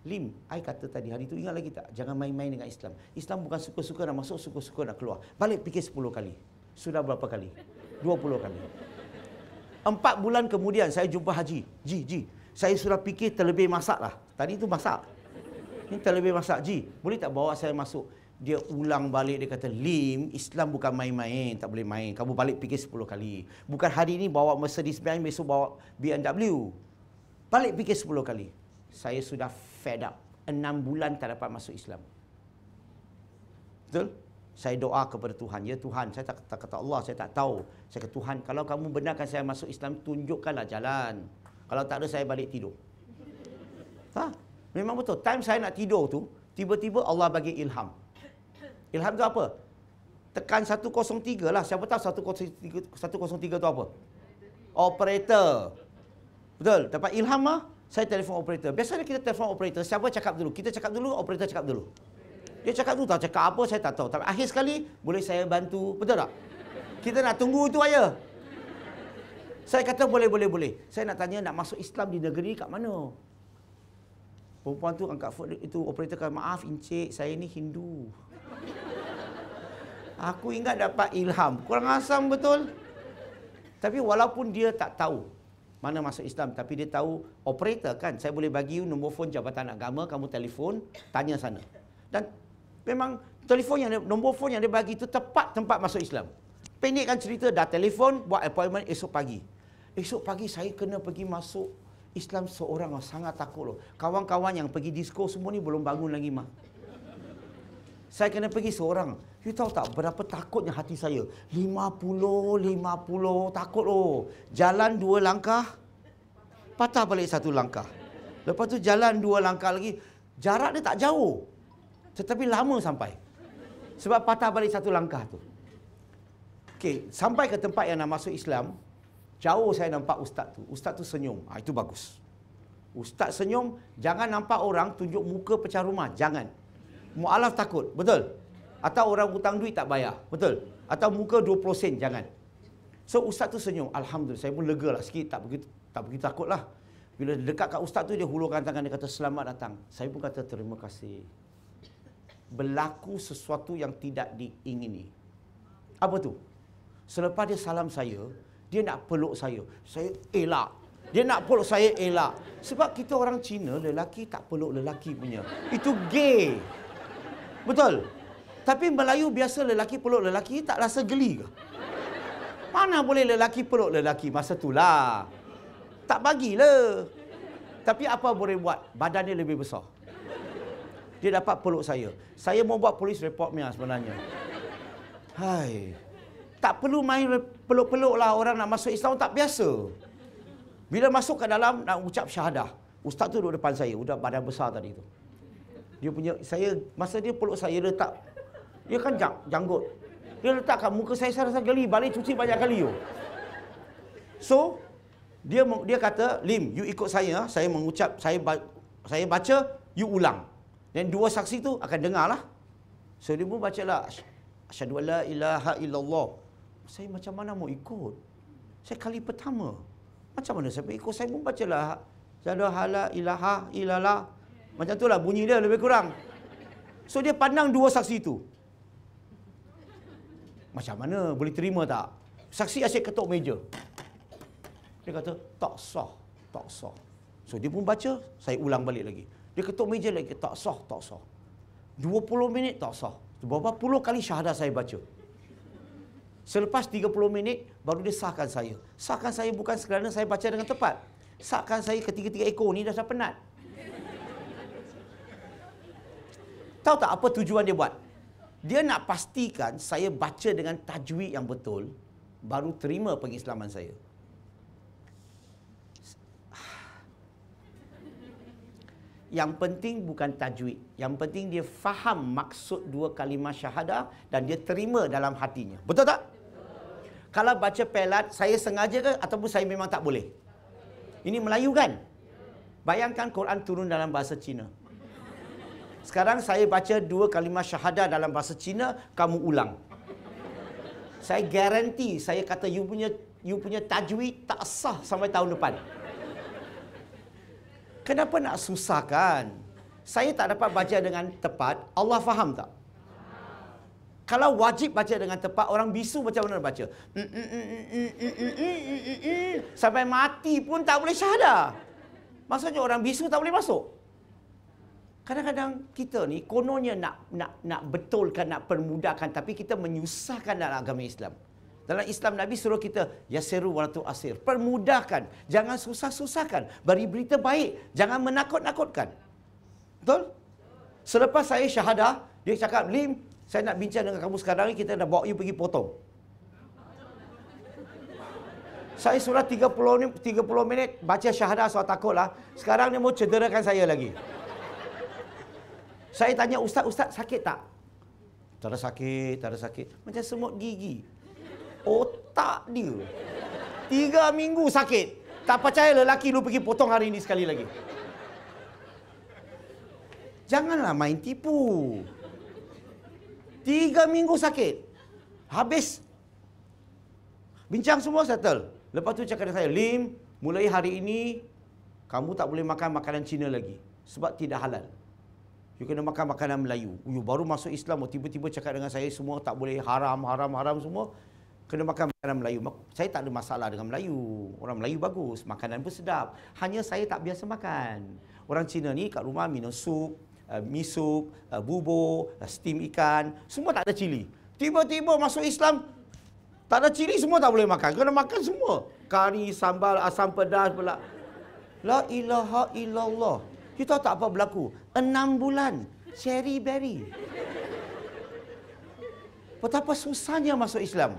Lim, I kata tadi hari tu ingat lagi tak? Jangan main-main dengan Islam. Islam bukan suka-suka nak masuk, suka-suka nak keluar. Balik fikir 10 kali. Sudah berapa kali? 20 kali. Empat bulan kemudian saya jumpa Haji. Ji, Ji, saya sudah fikir terlebih masak lah. Tadi tu masak ni terlebih masak ji boleh tak bawa saya masuk dia ulang balik dia kata Lim Islam bukan main-main tak boleh main kamu balik fikir sepuluh kali bukan hari ini bawa Mercedes Benz besok bawa BMW balik fikir sepuluh kali saya sudah fed up enam bulan tak dapat masuk Islam betul saya doa kepada Tuhan ya Tuhan saya tak, tak kata Allah saya tak tahu saya kata Tuhan kalau kamu benarkan saya masuk Islam tunjukkanlah jalan kalau tak ada saya balik tidur ha Memang betul, time saya nak tidur tu, tiba-tiba Allah bagi ilham. Ilham tu apa? Tekan 103 lah. Siapa tahu 103, 103 tu apa? Operator. Betul? Dapat ilham lah, saya telefon operator. Biasanya kita telefon operator, siapa cakap dulu? Kita cakap dulu, operator cakap dulu. Dia cakap tu tak cakap apa, saya tak tahu. Tapi akhir sekali, boleh saya bantu. Betul tak? Kita nak tunggu itu ayah. Saya kata boleh, boleh, boleh. Saya nak tanya, nak masuk Islam di negeri kat mana? Perempuan tu angkat phone itu operator kata, maaf Encik, saya ni Hindu. Aku ingat dapat ilham. Kurang asam betul. Tapi walaupun dia tak tahu mana masuk Islam, tapi dia tahu operator kan. Saya boleh bagi you nombor phone Jabatan Agama, kamu telefon, tanya sana. Dan memang telefon yang nombor phone yang dia bagi tu tepat tempat masuk Islam. Pendekkan cerita, dah telefon, buat appointment esok pagi. Esok pagi saya kena pergi masuk Islam seorang lah, sangat takut loh. Kawan-kawan yang pergi disco semua ni belum bangun lagi mah. Saya kena pergi seorang. You tahu tak berapa takutnya hati saya? 50, 50 takut loh. Jalan dua langkah, patah balik satu langkah. Lepas tu jalan dua langkah lagi, jarak dia tak jauh. Tetapi lama sampai. Sebab patah balik satu langkah tu. Okay, sampai ke tempat yang nak masuk Islam, jauh saya nampak ustaz tu. Ustaz tu senyum. Ha, itu bagus. Ustaz senyum, jangan nampak orang tunjuk muka pecah rumah. Jangan. Mu'alaf takut. Betul? Atau orang hutang duit tak bayar. Betul? Atau muka 20 sen. Jangan. So, ustaz tu senyum. Alhamdulillah. Saya pun lega lah sikit. Tak begitu, tak begitu takut lah. Bila dekat kat ustaz tu, dia hulurkan tangan. Dia kata, selamat datang. Saya pun kata, terima kasih. Berlaku sesuatu yang tidak diingini. Apa tu? Selepas dia salam saya, dia nak peluk saya. Saya elak. Dia nak peluk saya elak. Sebab kita orang Cina, lelaki tak peluk lelaki punya. Itu gay. Betul? Tapi Melayu biasa lelaki peluk lelaki tak rasa geli ke? Mana boleh lelaki peluk lelaki masa itulah. Tak bagilah. Tapi apa boleh buat? Badan dia lebih besar. Dia dapat peluk saya. Saya mau buat polis report mia sebenarnya. Hai. Tak perlu main peluk-peluk lah orang nak masuk Islam tak biasa. Bila masuk ke dalam nak ucap syahadah. Ustaz tu duduk depan saya. Udah badan besar tadi tu. Dia punya, saya, masa dia peluk saya letak. Dia kan jang, janggut. Dia letakkan muka saya, saya rasa geli. Balik cuci banyak kali tu. So, dia dia kata, Lim, you ikut saya. Saya mengucap, saya saya baca, you ulang. Dan dua saksi tu akan dengar lah. So, dia pun baca lah. Asyadu ilaha illallah saya macam mana mau ikut? Saya kali pertama. Macam mana saya ikut? Saya pun bacalah. Zadu hala ilaha ilala. Macam itulah bunyi dia lebih kurang. So dia pandang dua saksi itu. Macam mana? Boleh terima tak? Saksi asyik ketuk meja. Dia kata, tak sah. Tak sah. So dia pun baca, saya ulang balik lagi. Dia ketuk meja lagi, tak sah, tak sah. 20 minit tak sah. Berapa puluh kali syahadah saya baca. Selepas 30 minit baru dia sahkan saya. Sahkan saya bukan sekadar saya baca dengan tepat. Sahkan saya ketiga-tiga ekor ni dah, dah penat. Tahu tak apa tujuan dia buat? Dia nak pastikan saya baca dengan tajwid yang betul baru terima pengislaman saya. Yang penting bukan tajwid. Yang penting dia faham maksud dua kalimah syahadah dan dia terima dalam hatinya. Betul tak? kalau baca pelat, saya sengaja ke ataupun saya memang tak boleh? Ini Melayu kan? Bayangkan Quran turun dalam bahasa Cina. Sekarang saya baca dua kalimah syahadah dalam bahasa Cina, kamu ulang. Saya garanti, saya kata you punya you punya tajwid tak sah sampai tahun depan. Kenapa nak susahkan? Saya tak dapat baca dengan tepat, Allah faham tak? Kalau wajib baca dengan tepat, orang bisu macam mana baca? Sampai mati pun tak boleh syahadah. Maksudnya orang bisu tak boleh masuk. Kadang-kadang kita ni kononnya nak nak nak betulkan, nak permudahkan tapi kita menyusahkan dalam agama Islam. Dalam Islam Nabi suruh kita yaseru walatu asir. Permudahkan, jangan susah-susahkan. Beri berita baik, jangan menakut-nakutkan. Betul? Selepas saya syahadah, dia cakap, Lim, saya nak bincang dengan kamu sekarang ni Kita dah bawa you pergi potong Saya surat 30, ni, 30 minit Baca syahadah so takut lah Sekarang ni mau cederakan saya lagi Saya tanya ustaz, ustaz sakit tak? Tak ada sakit, tak ada sakit Macam semut gigi Otak dia Tiga minggu sakit Tak percaya lelaki lu pergi potong hari ini sekali lagi Janganlah main tipu. Tiga minggu sakit. Habis. Bincang semua settle. Lepas tu cakap dengan saya, Lim, mulai hari ini, kamu tak boleh makan makanan Cina lagi. Sebab tidak halal. You kena makan makanan Melayu. You baru masuk Islam, tiba-tiba cakap dengan saya semua, tak boleh haram, haram, haram semua. Kena makan makanan Melayu. Saya tak ada masalah dengan Melayu. Orang Melayu bagus, makanan pun sedap. Hanya saya tak biasa makan. Orang Cina ni kat rumah minum sup, Uh, mi sup, uh, bubur, uh, steam ikan, semua tak ada cili. Tiba-tiba masuk Islam, tak ada cili semua tak boleh makan. Kena makan semua. Kari, sambal, asam pedas pula. La ilaha illallah. Kita tak apa berlaku. Enam bulan, cherry berry. Betapa susahnya masuk Islam.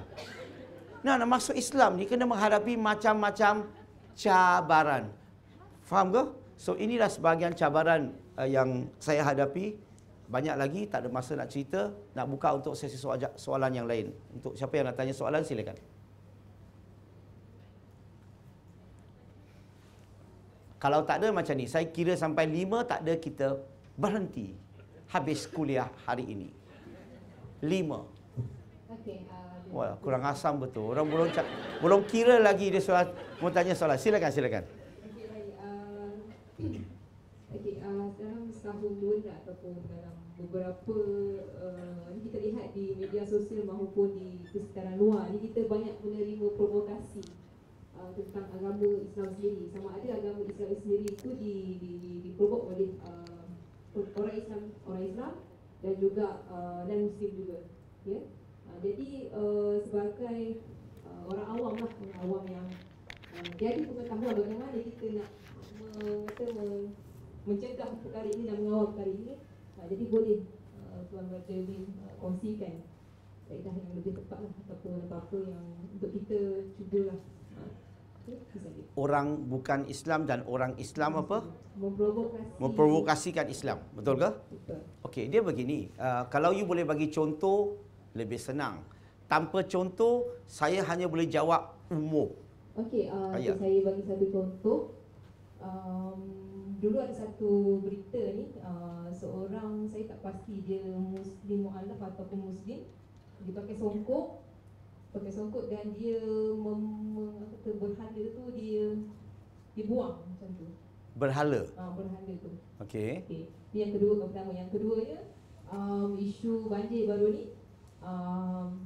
Nah, nak masuk Islam ni kena menghadapi macam-macam cabaran. Faham ke? So inilah sebahagian cabaran uh, yang saya hadapi. Banyak lagi, tak ada masa nak cerita. Nak buka untuk sesi soalan yang lain. Untuk siapa yang nak tanya soalan, silakan. Kalau tak ada macam ni, saya kira sampai lima tak ada kita berhenti. Habis kuliah hari ini. Lima. Okay, uh, Wah, kurang asam betul. Orang belum cak, belum kira lagi dia soal, mau tanya soalan. Silakan, silakan. Uh, Okey, uh, dalam setahun tu ataupun dalam beberapa uh, kita lihat di media sosial maupun di kesedaran luar ni kita banyak menerima provokasi uh, tentang agama Islam sendiri. Sama ada agama Islam sendiri itu di di diprovok di oleh uh, orang Islam, orang Islam dan juga uh, dan Muslim juga. Ya. Uh, jadi uh, sebagai uh, orang awam lah, orang awam yang uh, jadi pengetahuan bagaimana kita nak me, kita mencegah perkara ini dan mengawal perkara ini uh, jadi boleh uh, tuan baca ini uh, kongsikan kaedah yang lebih tepat lah, atau apa, apa yang untuk kita cubalah ah, orang bukan Islam dan orang Islam apa? Memprovokasi. Memprovokasikan Islam. Betul ke? Okey, dia begini. Uh, kalau you boleh bagi contoh lebih senang. Tanpa contoh, saya hanya boleh jawab umum. Okey, uh, saya bagi satu contoh. Um, dulu ada satu berita ni uh, seorang saya tak pasti dia muslim mualaf ataupun muslim dia pakai songkok pakai songkok dan dia mem, berhala tu dia dia buang macam tu berhala uh, berhala tu okey okey yang kedua yang pertama yang kedua ni um, isu banjir baru ni um,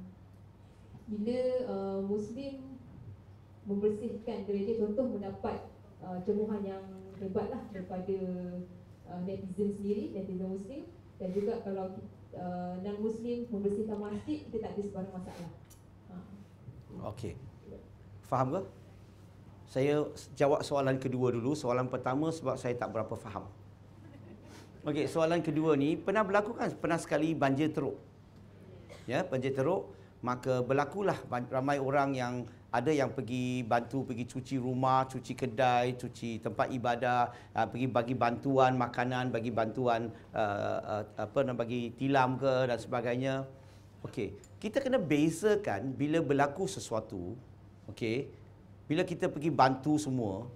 bila uh, muslim membersihkan gereja contoh mendapat uh, cemuhan yang hebat lah daripada uh, netizen sendiri, netizen muslim dan juga kalau uh, non-muslim membersihkan masjid, kita tak ada sebarang masalah. Ha. Okey. Faham ke? Saya jawab soalan kedua dulu. Soalan pertama sebab saya tak berapa faham. Okey, soalan kedua ni pernah berlaku kan? Pernah sekali banjir teruk. Ya, banjir teruk maka berlakulah ramai orang yang ada yang pergi bantu pergi cuci rumah, cuci kedai, cuci tempat ibadah, uh, pergi bagi bantuan makanan, bagi bantuan uh, uh, apa nak bagi tilam ke dan sebagainya. Okey, kita kena bezakan bila berlaku sesuatu, okey. Bila kita pergi bantu semua,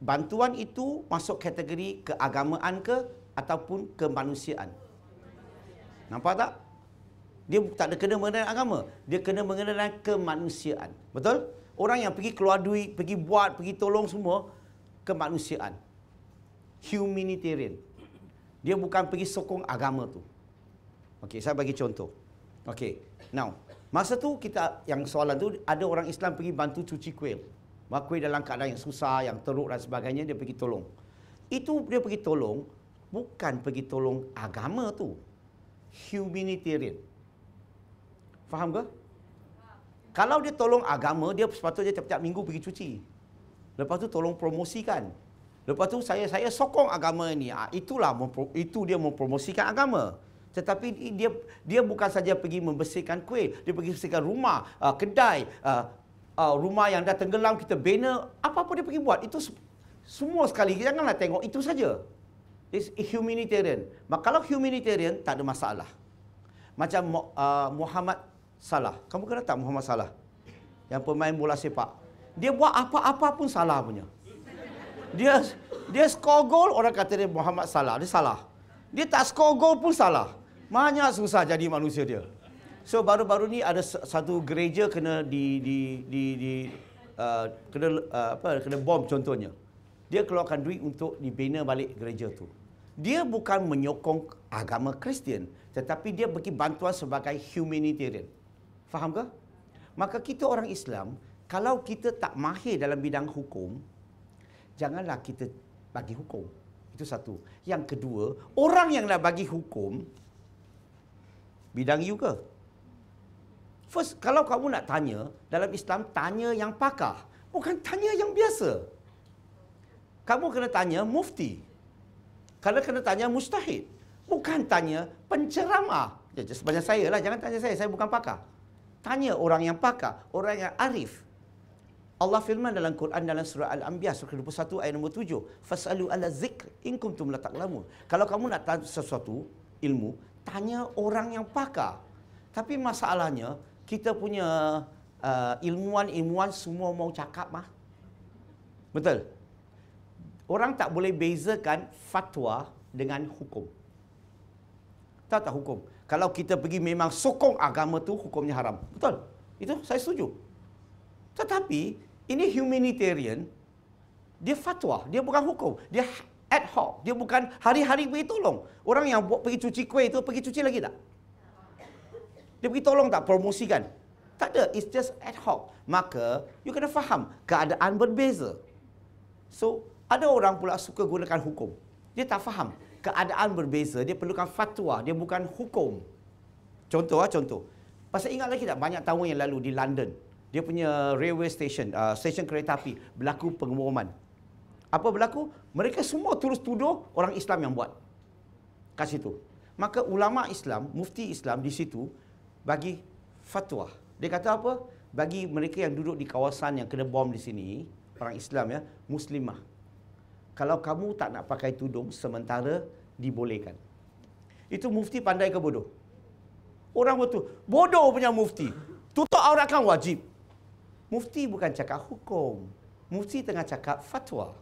bantuan itu masuk kategori keagamaan ke ataupun kemanusiaan. Nampak tak? Dia tak ada kena mengenai agama. Dia kena mengenai kemanusiaan. Betul? Orang yang pergi keluar duit, pergi buat, pergi tolong semua, kemanusiaan. Humanitarian. Dia bukan pergi sokong agama tu. Okey, saya bagi contoh. Okey, now. Masa tu kita yang soalan tu ada orang Islam pergi bantu cuci kuil. Kuil dalam keadaan yang susah, yang teruk dan sebagainya, dia pergi tolong. Itu dia pergi tolong, bukan pergi tolong agama tu. Humanitarian. Faham ke? Kalau dia tolong agama, dia sepatutnya tiap-tiap minggu pergi cuci. Lepas tu tolong promosikan. Lepas tu saya saya sokong agama ini. Ah, itulah itu dia mempromosikan agama. Tetapi dia dia bukan saja pergi membersihkan kuil, dia pergi bersihkan rumah, ah, kedai, ah, rumah yang dah tenggelam kita bina, apa-apa dia pergi buat. Itu semua sekali janganlah tengok itu saja. It's humanitarian. Maka kalau humanitarian tak ada masalah. Macam uh, Muhammad salah. Kamu kena tak Muhammad salah? Yang pemain bola sepak. Dia buat apa-apa pun salah punya. Dia dia skor gol, orang kata dia Muhammad salah. Dia salah. Dia tak skor gol pun salah. Banyak susah jadi manusia dia. So baru-baru ni ada satu gereja kena di di di di uh, kena uh, apa kena bom contohnya. Dia keluarkan duit untuk dibina balik gereja tu. Dia bukan menyokong agama Kristian, tetapi dia bagi bantuan sebagai humanitarian. Faham ke? Maka kita orang Islam, kalau kita tak mahir dalam bidang hukum, janganlah kita bagi hukum. Itu satu. Yang kedua, orang yang nak bagi hukum, bidang you ke? First, kalau kamu nak tanya, dalam Islam tanya yang pakar. Bukan tanya yang biasa. Kamu kena tanya mufti. Kena kena tanya mustahid. Bukan tanya penceramah. Ya, ya, sebanyak saya lah. Jangan tanya saya. Saya bukan pakar. Tanya orang yang pakar, orang yang arif. Allah firman dalam Quran dalam surah Al-Anbiya surah 21 ayat nombor 7, fasalu ala zikr in kuntum la taklamu. Kalau kamu nak tahu sesuatu ilmu, tanya orang yang pakar. Tapi masalahnya kita punya uh, ilmuan-ilmuan semua mau cakap mah. Betul. Orang tak boleh bezakan fatwa dengan hukum. Tahu tak hukum? kalau kita pergi memang sokong agama tu hukumnya haram. Betul. Itu saya setuju. Tetapi ini humanitarian dia fatwa, dia bukan hukum, dia ad hoc, dia bukan hari-hari pergi tolong. Orang yang pergi cuci kuih itu pergi cuci lagi tak? Dia pergi tolong tak promosikan? Tak ada, it's just ad hoc. Maka you kena faham keadaan berbeza. So, ada orang pula suka gunakan hukum. Dia tak faham keadaan berbeza, dia perlukan fatwa, dia bukan hukum. Contoh ah, contoh. Pasal ingat lagi tak banyak tahun yang lalu di London, dia punya railway station, uh, station kereta api, berlaku pengumuman. Apa berlaku? Mereka semua terus tuduh orang Islam yang buat. Kat situ. Maka ulama Islam, mufti Islam di situ bagi fatwa. Dia kata apa? Bagi mereka yang duduk di kawasan yang kena bom di sini, orang Islam ya, muslimah kalau kamu tak nak pakai tudung sementara dibolehkan. Itu mufti pandai ke bodoh? Orang betul. Bodoh punya mufti. Tutup aurat kan wajib. Mufti bukan cakap hukum. Mufti tengah cakap fatwa.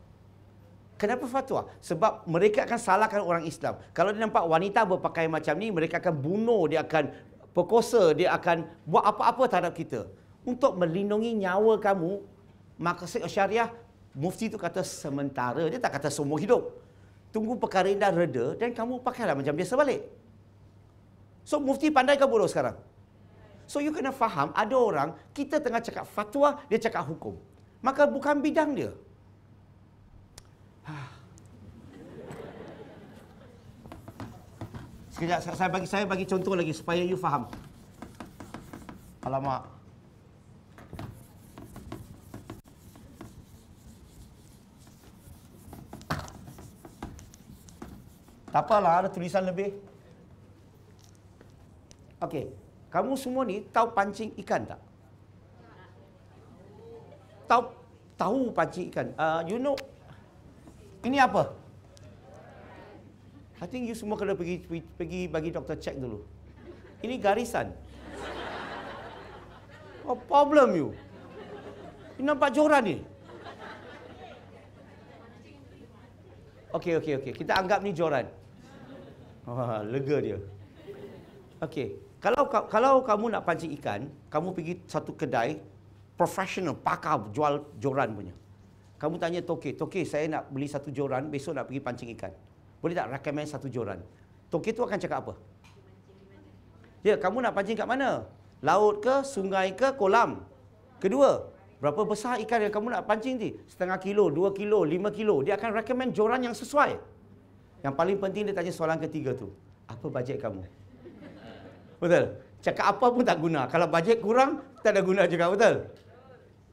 Kenapa fatwa? Sebab mereka akan salahkan orang Islam. Kalau dia nampak wanita berpakaian macam ni, mereka akan bunuh, dia akan perkosa, dia akan buat apa-apa terhadap kita. Untuk melindungi nyawa kamu, maksud syariah Mufti itu kata sementara, dia tak kata seumur hidup. Tunggu perkara ini dah reda dan kamu pakailah macam biasa balik. So mufti pandai ke bodoh sekarang? So you kena faham ada orang kita tengah cakap fatwa, dia cakap hukum. Maka bukan bidang dia. Ah. Sekejap saya bagi saya bagi contoh lagi supaya you faham. Alamak. Tak apalah ada tulisan lebih. Okey. Kamu semua ni tahu pancing ikan tak? Tahu tahu pancing ikan. Uh, you know ini apa? I think you semua kena pergi pergi bagi doktor check dulu. Ini garisan. Oh problem you. Ini nampak joran ni. Okey okey okey. Kita anggap ni joran. Wah, lega dia. Okey. Kalau kalau kamu nak pancing ikan, kamu pergi satu kedai profesional, pakar jual joran punya. Kamu tanya Toke, Toke saya nak beli satu joran, besok nak pergi pancing ikan. Boleh tak recommend satu joran? Toke tu akan cakap apa? Ya, kamu nak pancing kat mana? Laut ke, sungai ke, kolam? Kedua, berapa besar ikan yang kamu nak pancing ni? Setengah kilo, dua kilo, lima kilo. Dia akan recommend joran yang sesuai. Yang paling penting dia tanya soalan ketiga tu. Apa bajet kamu? Betul? Cakap apa pun tak guna. Kalau bajet kurang, tak ada guna juga. Betul?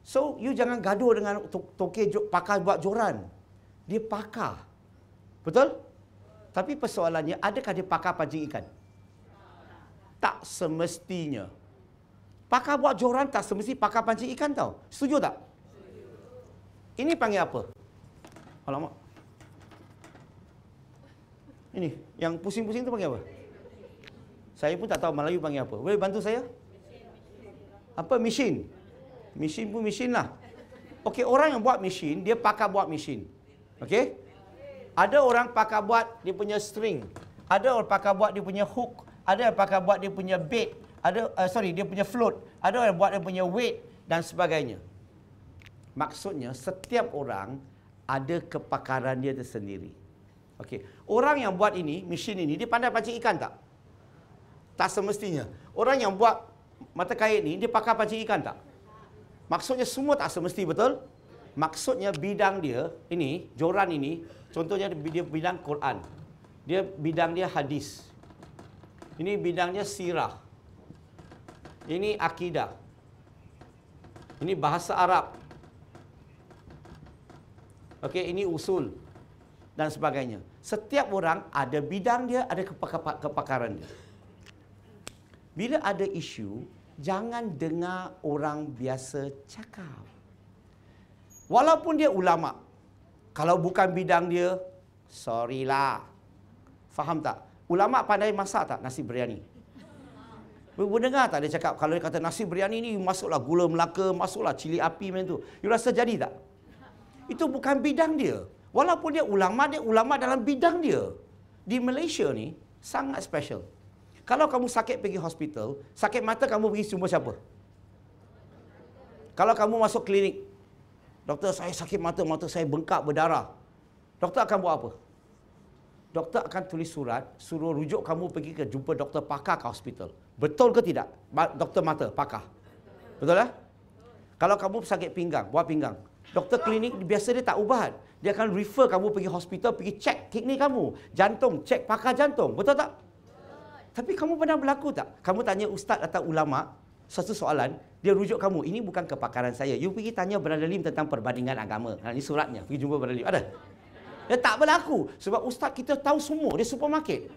So, you jangan gaduh dengan toke pakar buat joran. Dia pakar. Betul? Tapi persoalannya, adakah dia pakar pancing ikan? Tak semestinya. Pakar buat joran tak semestinya pakar pancing ikan tau. Setuju tak? Ini panggil apa? Alamak. Oh, ini, yang pusing-pusing tu panggil apa? Saya pun tak tahu Melayu panggil apa. Boleh bantu saya? Apa mesin? Mesin pun mesin lah. Okey, orang yang buat mesin, dia pakai buat mesin. Okey? Ada orang pakai buat dia punya string. Ada orang pakai buat dia punya hook. Ada yang pakai buat dia punya bait. Ada uh, sorry, dia punya float. Ada orang buat dia punya weight dan sebagainya. Maksudnya setiap orang ada kepakaran dia tersendiri. sendiri. Okey. Orang yang buat ini, mesin ini, dia pandai pancing ikan tak? Tak semestinya. Orang yang buat mata kait ni, dia pakai pancing ikan tak? Maksudnya semua tak semesti, betul? Maksudnya bidang dia, ini, joran ini, contohnya dia bidang Quran. Dia bidang dia hadis. Ini bidangnya sirah. Ini akidah. Ini bahasa Arab. Okey, ini usul dan sebagainya. Setiap orang ada bidang dia, ada kepakaran dia. Bila ada isu, jangan dengar orang biasa cakap. Walaupun dia ulama, kalau bukan bidang dia, sorry lah. Faham tak? Ulama pandai masak tak nasi biryani? Boleh dengar tak dia cakap kalau dia kata nasi biryani ni masuklah gula melaka, masuklah cili api macam tu. You rasa jadi tak? Itu bukan bidang dia. Walaupun dia ulama, dia ulama dalam bidang dia. Di Malaysia ni sangat special. Kalau kamu sakit pergi hospital, sakit mata kamu pergi jumpa siapa? Kalau kamu masuk klinik, doktor saya sakit mata, mata saya bengkak berdarah. Doktor akan buat apa? Doktor akan tulis surat suruh rujuk kamu pergi ke jumpa doktor pakar ke hospital. Betul ke tidak? Doktor mata pakar. Betul tak? Lah? Kalau kamu sakit pinggang, buat pinggang. Doktor klinik biasa dia tak ubat dia akan refer kamu pergi hospital, pergi cek kidney kamu. Jantung, cek pakar jantung. Betul tak? Tapi kamu pernah berlaku tak? Kamu tanya ustaz atau ulama satu soalan, dia rujuk kamu. Ini bukan kepakaran saya. You pergi tanya Brother Lim tentang perbandingan agama. Ha, ini suratnya. Pergi jumpa Brother Lim. Ada? Dia tak berlaku. Sebab ustaz kita tahu semua. Dia supermarket.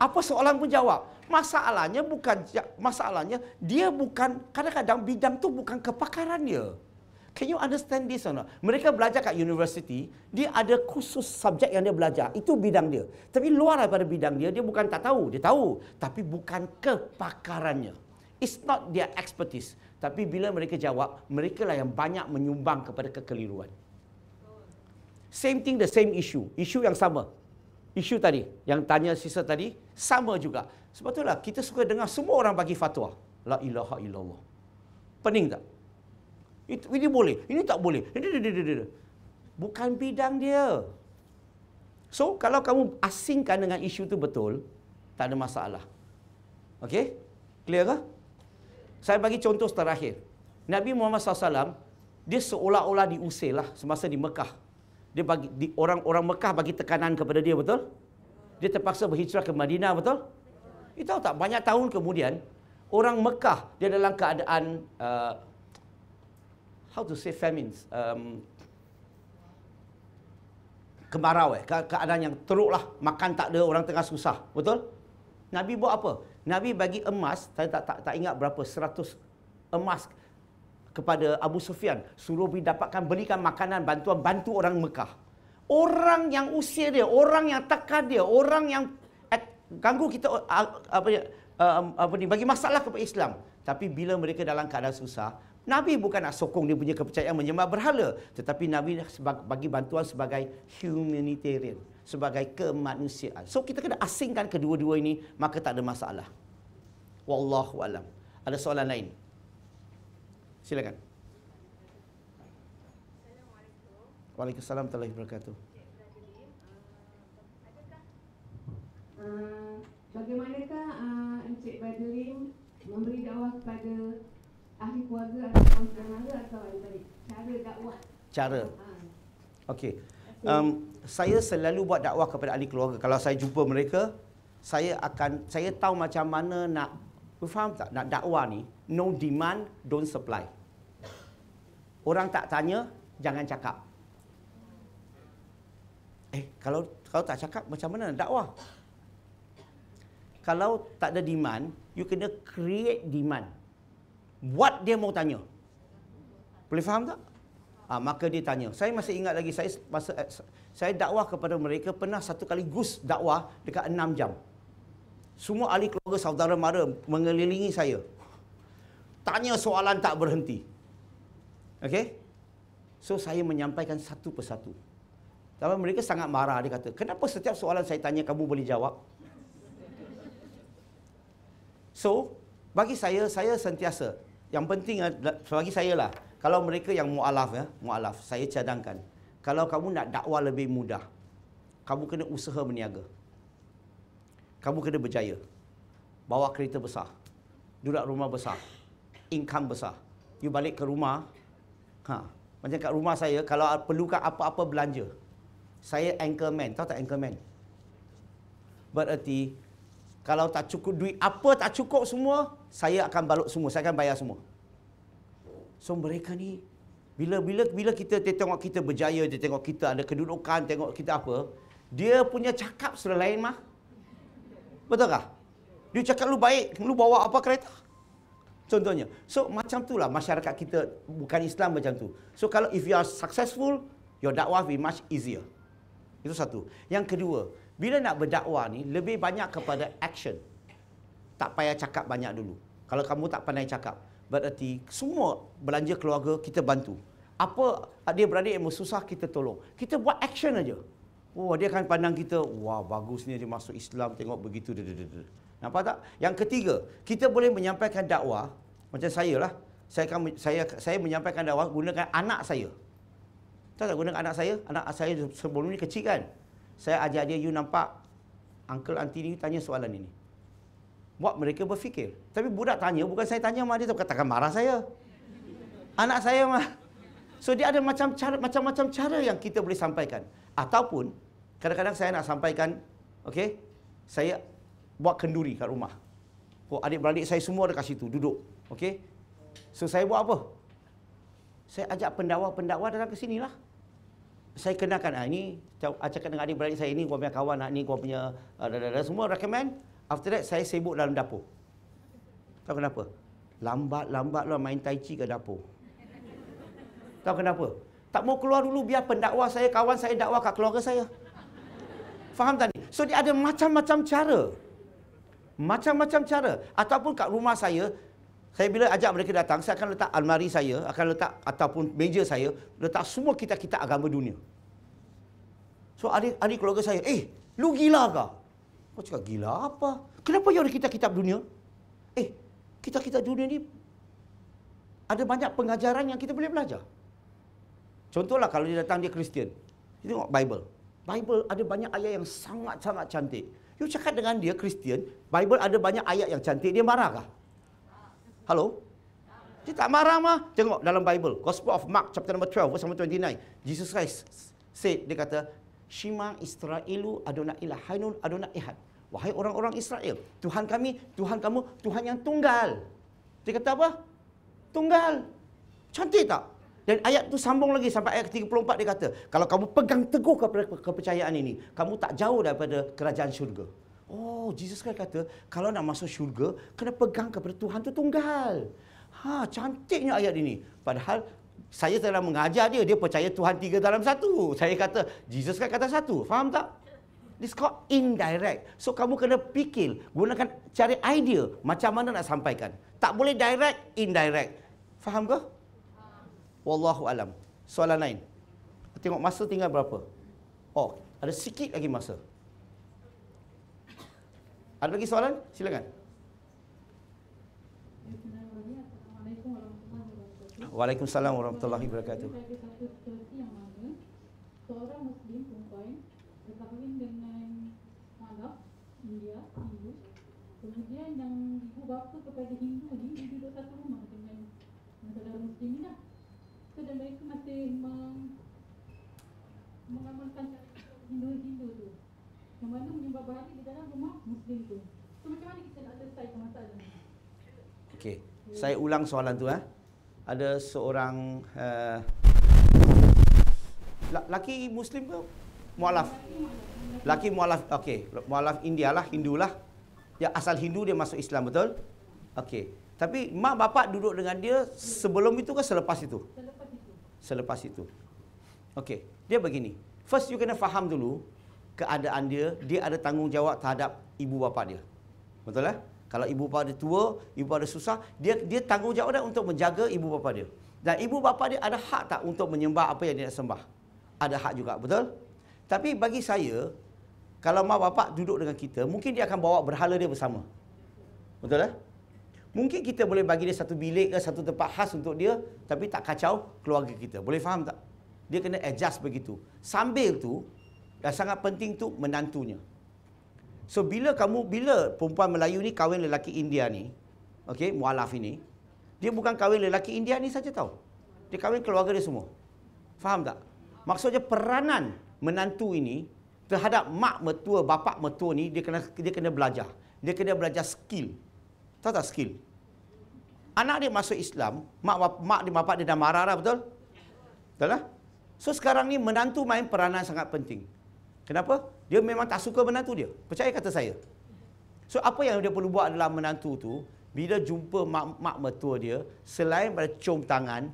Apa soalan pun jawab. Masalahnya bukan masalahnya dia bukan kadang-kadang bidang tu bukan kepakaran dia. Can you understand this or not? Mereka belajar kat universiti, dia ada khusus subjek yang dia belajar. Itu bidang dia. Tapi luar daripada bidang dia, dia bukan tak tahu. Dia tahu. Tapi bukan kepakarannya. It's not their expertise. Tapi bila mereka jawab, mereka lah yang banyak menyumbang kepada kekeliruan. Same thing, the same issue. issue yang sama. issue tadi, yang tanya sisa tadi, sama juga. Sebab itulah kita suka dengar semua orang bagi fatwa. La ilaha illallah. Pening tak? Itu, ini boleh, ini tak boleh. Ini, ini, ini, ini. Bukan bidang dia. So, kalau kamu asingkan dengan isu itu betul, tak ada masalah. Okey? Clear ke? Saya bagi contoh terakhir. Nabi Muhammad SAW, dia seolah-olah diusir lah semasa di Mekah. Dia bagi di, orang orang Mekah bagi tekanan kepada dia betul? Dia terpaksa berhijrah ke Madinah betul? Itu tahu tak banyak tahun kemudian orang Mekah dia dalam keadaan uh, how to say famines? Um, kemarau eh, keadaan yang teruk lah. Makan tak ada, orang tengah susah. Betul? Nabi buat apa? Nabi bagi emas, saya tak, tak, tak ingat berapa, seratus emas kepada Abu Sufyan. Suruh dia dapatkan, belikan makanan, bantuan, bantu orang Mekah. Orang yang usia dia, orang yang tekan dia, orang yang at, eh, ganggu kita, ah, apa, apa, apa, um, apa ni, bagi masalah kepada Islam. Tapi bila mereka dalam keadaan susah, Nabi bukan nak sokong dia punya kepercayaan menyembah berhala. Tetapi Nabi bagi bantuan sebagai humanitarian. Sebagai kemanusiaan. So kita kena asingkan kedua-dua ini. Maka tak ada masalah. Wallahu alam. Ada soalan lain? Silakan. Assalamualaikum. Waalaikumsalam. Terima kasih. Bagaimana uh, bagaimanakah ehm, Encik Badrin memberi dakwah kepada ahli keluarga atau orang atau ahli balik? Cara dakwah. Cara. Ha. Okey. Um, saya selalu buat dakwah kepada ahli keluarga. Kalau saya jumpa mereka, saya akan saya tahu macam mana nak faham tak nak dakwah ni no demand don't supply orang tak tanya jangan cakap eh kalau kalau tak cakap macam mana nak dakwah kalau tak ada demand you kena create demand what dia mau tanya. Boleh faham tak? Ha, maka dia tanya. Saya masih ingat lagi saya masa eh, saya dakwah kepada mereka pernah satu kali gus dakwah dekat enam jam. Semua ahli keluarga saudara mara mengelilingi saya. Tanya soalan tak berhenti. Okay? So saya menyampaikan satu persatu. Tapi mereka sangat marah dia kata, "Kenapa setiap soalan saya tanya kamu boleh jawab?" So, bagi saya saya sentiasa yang penting eh, bagi saya lah, kalau mereka yang mu'alaf ya, mu'alaf, saya cadangkan. Kalau kamu nak dakwah lebih mudah, kamu kena usaha berniaga. Kamu kena berjaya. Bawa kereta besar. Duduk rumah besar. Income besar. You balik ke rumah. Ha. Macam kat rumah saya, kalau perlukan apa-apa belanja. Saya anchorman. Tahu tak anchorman? Berarti kalau tak cukup duit apa tak cukup semua saya akan balut semua saya akan bayar semua so mereka ni bila bila bila kita dia tengok kita berjaya dia tengok kita ada kedudukan tengok kita apa dia punya cakap sudah lain mah betul tak dia cakap lu baik lu bawa apa kereta contohnya so macam itulah masyarakat kita bukan Islam macam tu so kalau if you are successful your dakwah be much easier itu satu yang kedua bila nak berdakwah ni lebih banyak kepada action. Tak payah cakap banyak dulu. Kalau kamu tak pandai cakap, berarti semua belanja keluarga kita bantu. Apa dia berani yang susah kita tolong. Kita buat action aja. Wah, oh, dia akan pandang kita, wah bagus ni dia masuk Islam tengok begitu. Nampak tak? Yang ketiga, kita boleh menyampaikan dakwah macam saya lah. Saya akan saya saya menyampaikan dakwah gunakan anak saya. Tahu tak guna anak saya? Anak saya sebelum ni kecil kan? Saya ajak dia, you nampak Uncle Auntie ni tanya soalan ini. Buat mereka berfikir. Tapi budak tanya, bukan saya tanya mak dia, tapi katakan marah saya. Anak saya mah. So dia ada macam cara, macam-macam cara yang kita boleh sampaikan. Ataupun, kadang-kadang saya nak sampaikan, okay, saya buat kenduri kat rumah. Oh, adik-beradik saya semua ada dekat situ, duduk. Okay? So saya buat apa? Saya ajak pendakwa-pendakwa datang ke lah saya kenalkan ah ini acakan ah, dengan adik beradik saya ini gua punya kawan nak ah, ni gua punya uh, semua recommend after that saya sibuk dalam dapur tahu kenapa lambat lambat lah main tai chi ke dapur tahu kenapa tak mau keluar dulu biar pendakwa saya kawan saya dakwa kat keluarga saya faham tak ni so dia ada macam-macam cara macam-macam cara ataupun kat rumah saya saya bila ajak mereka datang, saya akan letak almari saya, akan letak ataupun meja saya, letak semua kitab-kitab agama dunia. So, adik, adik keluarga saya, eh, lu gila kah? Kau cakap, gila apa? Kenapa yang ada kitab-kitab dunia? Eh, kitab-kitab dunia ni ada banyak pengajaran yang kita boleh belajar. Contohlah kalau dia datang dia Kristian. Dia tengok Bible. Bible ada banyak ayat yang sangat-sangat cantik. You cakap dengan dia Kristian, Bible ada banyak ayat yang cantik, dia marah kah? Hello? Dia tak marah mah. Tengok dalam Bible. Gospel of Mark chapter number 12 verse number 29. Jesus Christ said, dia kata, Shema Israelu Adonai Ilahainun Adonai Ihad. Wahai orang-orang Israel, Tuhan kami, Tuhan kamu, Tuhan yang tunggal. Dia kata apa? Tunggal. Cantik tak? Dan ayat tu sambung lagi sampai ayat ke-34 dia kata, kalau kamu pegang teguh kepercayaan ini, kamu tak jauh daripada kerajaan syurga. Oh, Jesus Christ kata, kalau nak masuk syurga, kena pegang kepada Tuhan tu tunggal. Ha, cantiknya ayat ini. Padahal saya telah mengajar dia, dia percaya Tuhan tiga dalam satu. Saya kata, Jesus Christ kata satu. Faham tak? This called indirect. So, kamu kena fikir, gunakan cari idea macam mana nak sampaikan. Tak boleh direct, indirect. Faham ke? Wallahu alam. Soalan lain. Tengok masa tinggal berapa? Oh, ada sikit lagi Masa. Ada lagi soalan? Silakan. Waalaikumsalam warahmatullahi wabarakatuh. Seorang muslim perempuan berkahwin dengan Malak, India, Hindu. Kemudian yang ibu kepada Hindu ni satu rumah dengan saudara muslim ni masih meng mengamalkan cara Hindu membantu menyembah berhala di dalam rumah muslim tu. So macam mana kita nak selesaikan masalah ni? Okey. Okay. Saya ulang soalan tu eh. Ada seorang uh, laki muslim ke mualaf? Laki mualaf. Okey, mualaf India lah, Hindu lah. Ya asal Hindu dia masuk Islam betul? Okey. Tapi mak bapak duduk dengan dia sebelum itu ke selepas itu? Selepas itu. Selepas itu. Okey. Dia begini. First you kena faham dulu keadaan dia, dia ada tanggungjawab terhadap ibu bapa dia. Betul lah? Kalau ibu bapa dia tua, ibu bapa dia susah, dia dia tanggungjawab dah untuk menjaga ibu bapa dia. Dan ibu bapa dia ada hak tak untuk menyembah apa yang dia nak sembah? Ada hak juga, betul? Tapi bagi saya, kalau mak bapak duduk dengan kita, mungkin dia akan bawa berhala dia bersama. Betul lah? Mungkin kita boleh bagi dia satu bilik ke satu tempat khas untuk dia, tapi tak kacau keluarga kita. Boleh faham tak? Dia kena adjust begitu. Sambil tu, dan sangat penting tu menantunya. So bila kamu bila perempuan Melayu ni kahwin lelaki India ni, okey, mualaf ini, dia bukan kahwin lelaki India ni saja tau. Dia kahwin keluarga dia semua. Faham tak? Maksudnya peranan menantu ini terhadap mak mertua, bapa mertua ni dia kena dia kena belajar. Dia kena belajar skill. Tahu tak skill? Anak dia masuk Islam, mak mak dia bapak dia dah marah dah betul? Betul lah. So sekarang ni menantu main peranan sangat penting. Kenapa? Dia memang tak suka menantu dia. Percaya kata saya. So apa yang dia perlu buat dalam menantu tu, bila jumpa mak, mak mertua dia, selain pada cium tangan,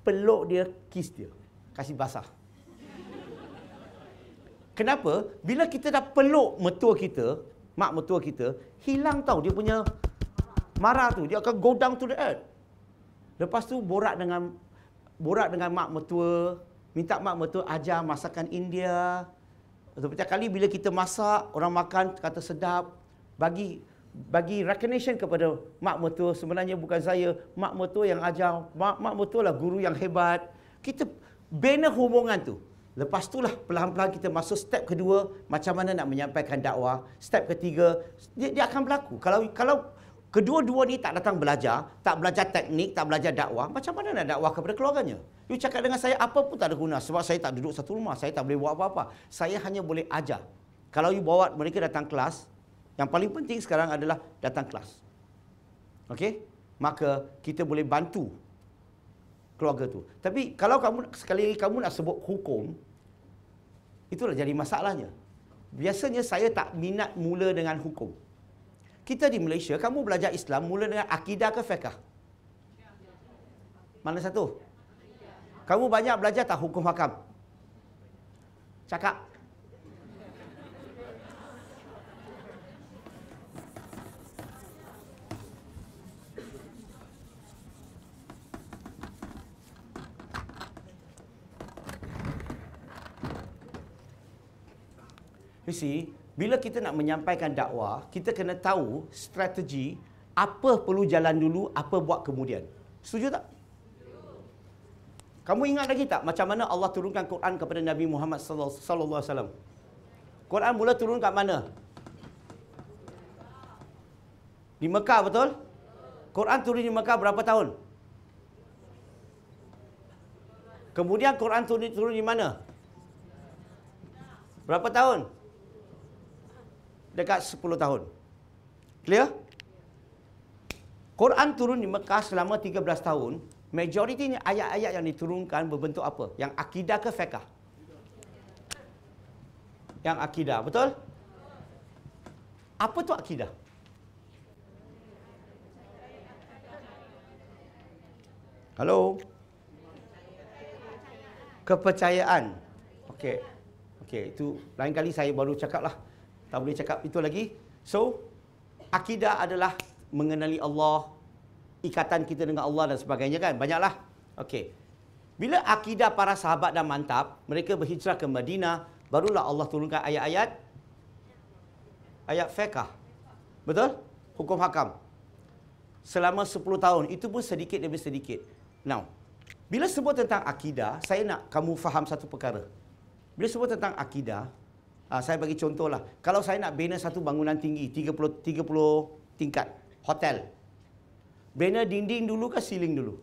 peluk dia, kiss dia. Kasih basah. Kenapa? Bila kita dah peluk mertua kita, mak mertua kita, hilang tau dia punya marah tu. Dia akan go down to the earth. Lepas tu borak dengan borak dengan mak mertua, minta mak mertua ajar masakan India, Setiap kali bila kita masak, orang makan kata sedap, bagi bagi recognition kepada mak mertua sebenarnya bukan saya mak mertua yang ajar mak mak mertua lah guru yang hebat kita bina hubungan tu lepas tu lah pelan-pelan kita masuk step kedua macam mana nak menyampaikan dakwah step ketiga dia, dia akan berlaku kalau kalau Kedua-dua ni tak datang belajar, tak belajar teknik, tak belajar dakwah. Macam mana nak dakwah kepada keluarganya? You cakap dengan saya, apa pun tak ada guna. Sebab saya tak duduk satu rumah, saya tak boleh buat apa-apa. Saya hanya boleh ajar. Kalau you bawa mereka datang kelas, yang paling penting sekarang adalah datang kelas. Okey? Maka kita boleh bantu keluarga tu. Tapi kalau kamu sekali lagi kamu nak sebut hukum, itulah jadi masalahnya. Biasanya saya tak minat mula dengan hukum. Kita di Malaysia, kamu belajar Islam mula dengan akidah ke fiqah? Mana satu? Kamu banyak belajar tak hukum hakam? Cakap. You see, bila kita nak menyampaikan dakwah, kita kena tahu strategi apa perlu jalan dulu, apa buat kemudian. Setuju tak? Kamu ingat lagi tak macam mana Allah turunkan Quran kepada Nabi Muhammad sallallahu alaihi wasallam? Quran mula turun kat mana? Di Mekah betul? Quran turun di Mekah berapa tahun? Kemudian Quran turun, turun di mana? Berapa tahun? dekat 10 tahun. Clear? Quran turun di Mekah selama 13 tahun. Majoritinya ayat-ayat yang diturunkan berbentuk apa? Yang akidah ke fiqah? Yang akidah, betul? Apa tu akidah? Hello. Kepercayaan. Okey. Okey, itu lain kali saya baru cakaplah. lah. Tak boleh cakap itu lagi. So, akidah adalah mengenali Allah, ikatan kita dengan Allah dan sebagainya kan? Banyaklah. Okey. Bila akidah para sahabat dah mantap, mereka berhijrah ke Madinah, barulah Allah turunkan ayat-ayat ayat fiqh. Betul? Hukum hakam. Selama 10 tahun, itu pun sedikit demi sedikit. Now, bila sebut tentang akidah, saya nak kamu faham satu perkara. Bila sebut tentang akidah, Uh, saya bagi contohlah. Kalau saya nak bina satu bangunan tinggi, 30, 30 tingkat, hotel. Bina dinding dulu ke siling dulu?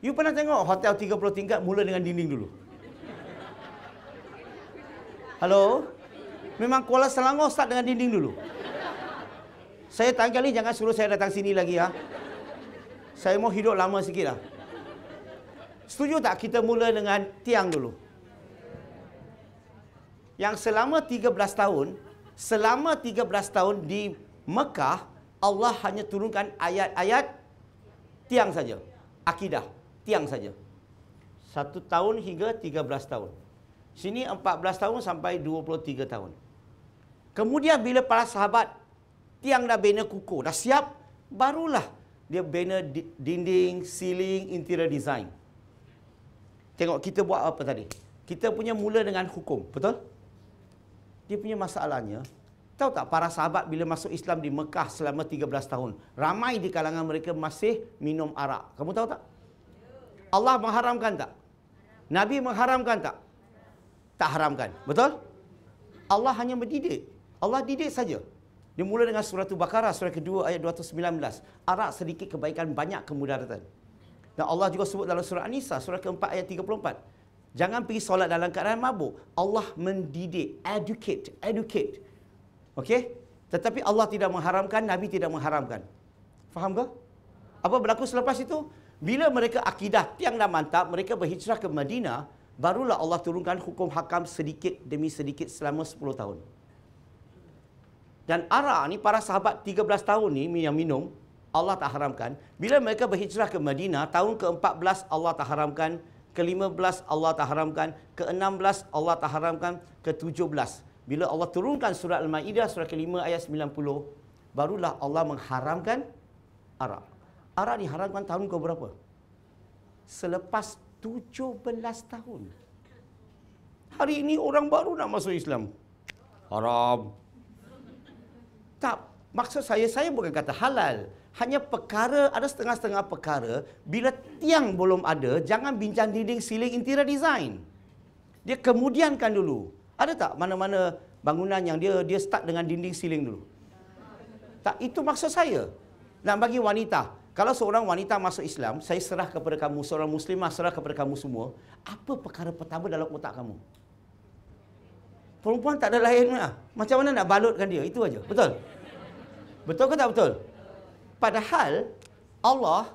You pernah tengok hotel 30 tingkat mula dengan dinding dulu? Hello? Memang Kuala Selangor start dengan dinding dulu. Saya tangkali jangan suruh saya datang sini lagi ya saya mau hidup lama sikit lah. Setuju tak kita mula dengan tiang dulu? Yang selama 13 tahun, selama 13 tahun di Mekah, Allah hanya turunkan ayat-ayat tiang saja. Akidah, tiang saja. Satu tahun hingga 13 tahun. Sini 14 tahun sampai 23 tahun. Kemudian bila para sahabat tiang dah bina kukuh, dah siap, barulah dia banner dinding, ceiling, interior design. Tengok kita buat apa tadi. Kita punya mula dengan hukum, betul? Dia punya masalahnya, tahu tak para sahabat bila masuk Islam di Mekah selama 13 tahun, ramai di kalangan mereka masih minum arak. Kamu tahu tak? Allah mengharamkan tak? Nabi mengharamkan tak? Tak haramkan, betul? Allah hanya mendidik. Allah didik saja. Dia mula dengan surah Al-Baqarah surah kedua ayat 219. Arak sedikit kebaikan banyak kemudaratan. Dan Allah juga sebut dalam surah An-Nisa surah keempat ayat 34. Jangan pergi solat dalam keadaan mabuk. Allah mendidik, educate, educate. Okey? Tetapi Allah tidak mengharamkan, Nabi tidak mengharamkan. Faham ke? Apa berlaku selepas itu? Bila mereka akidah tiang dah mantap, mereka berhijrah ke Madinah, barulah Allah turunkan hukum hakam sedikit demi sedikit selama 10 tahun. Dan arak ni para sahabat 13 tahun ni yang minum, Allah tak haramkan. Bila mereka berhijrah ke Madinah, tahun ke-14 Allah tak haramkan. Ke-15 Allah tak haramkan. Ke-16 Allah tak haramkan. Ke-17. Bila Allah turunkan surah Al-Ma'idah surah ke-5 ayat 90, barulah Allah mengharamkan arak. Arak diharamkan tahun ke berapa? Selepas 17 tahun. Hari ini orang baru nak masuk Islam. Haram. Tak, maksud saya, saya bukan kata halal. Hanya perkara, ada setengah-setengah perkara, bila tiang belum ada, jangan bincang dinding, siling, interior design. Dia kemudiankan dulu. Ada tak mana-mana bangunan yang dia dia start dengan dinding siling dulu? Tak, itu maksud saya. Dan bagi wanita, kalau seorang wanita masuk Islam, saya serah kepada kamu, seorang muslimah serah kepada kamu semua, apa perkara pertama dalam otak kamu? perempuan tak ada lahir ah. mana? Macam mana nak balutkan dia? Itu aja. Betul? Betul ke tak betul? Padahal Allah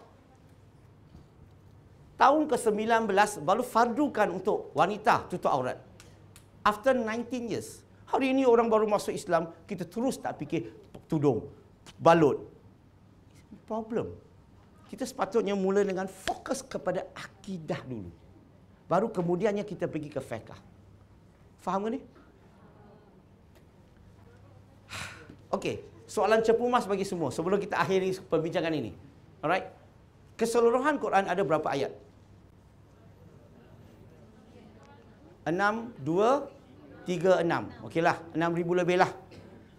tahun ke-19 baru fardukan untuk wanita tutup aurat. After 19 years. Hari ini orang baru masuk Islam, kita terus tak fikir tudung, balut. Problem. Kita sepatutnya mula dengan fokus kepada akidah dulu. Baru kemudiannya kita pergi ke fiqah. Faham ke ni? Okey, soalan cepu mas bagi semua sebelum kita akhiri perbincangan ini. Alright. Keseluruhan Quran ada berapa ayat? 6, 2, 3, 6. Okeylah, 6,000 lebih lah.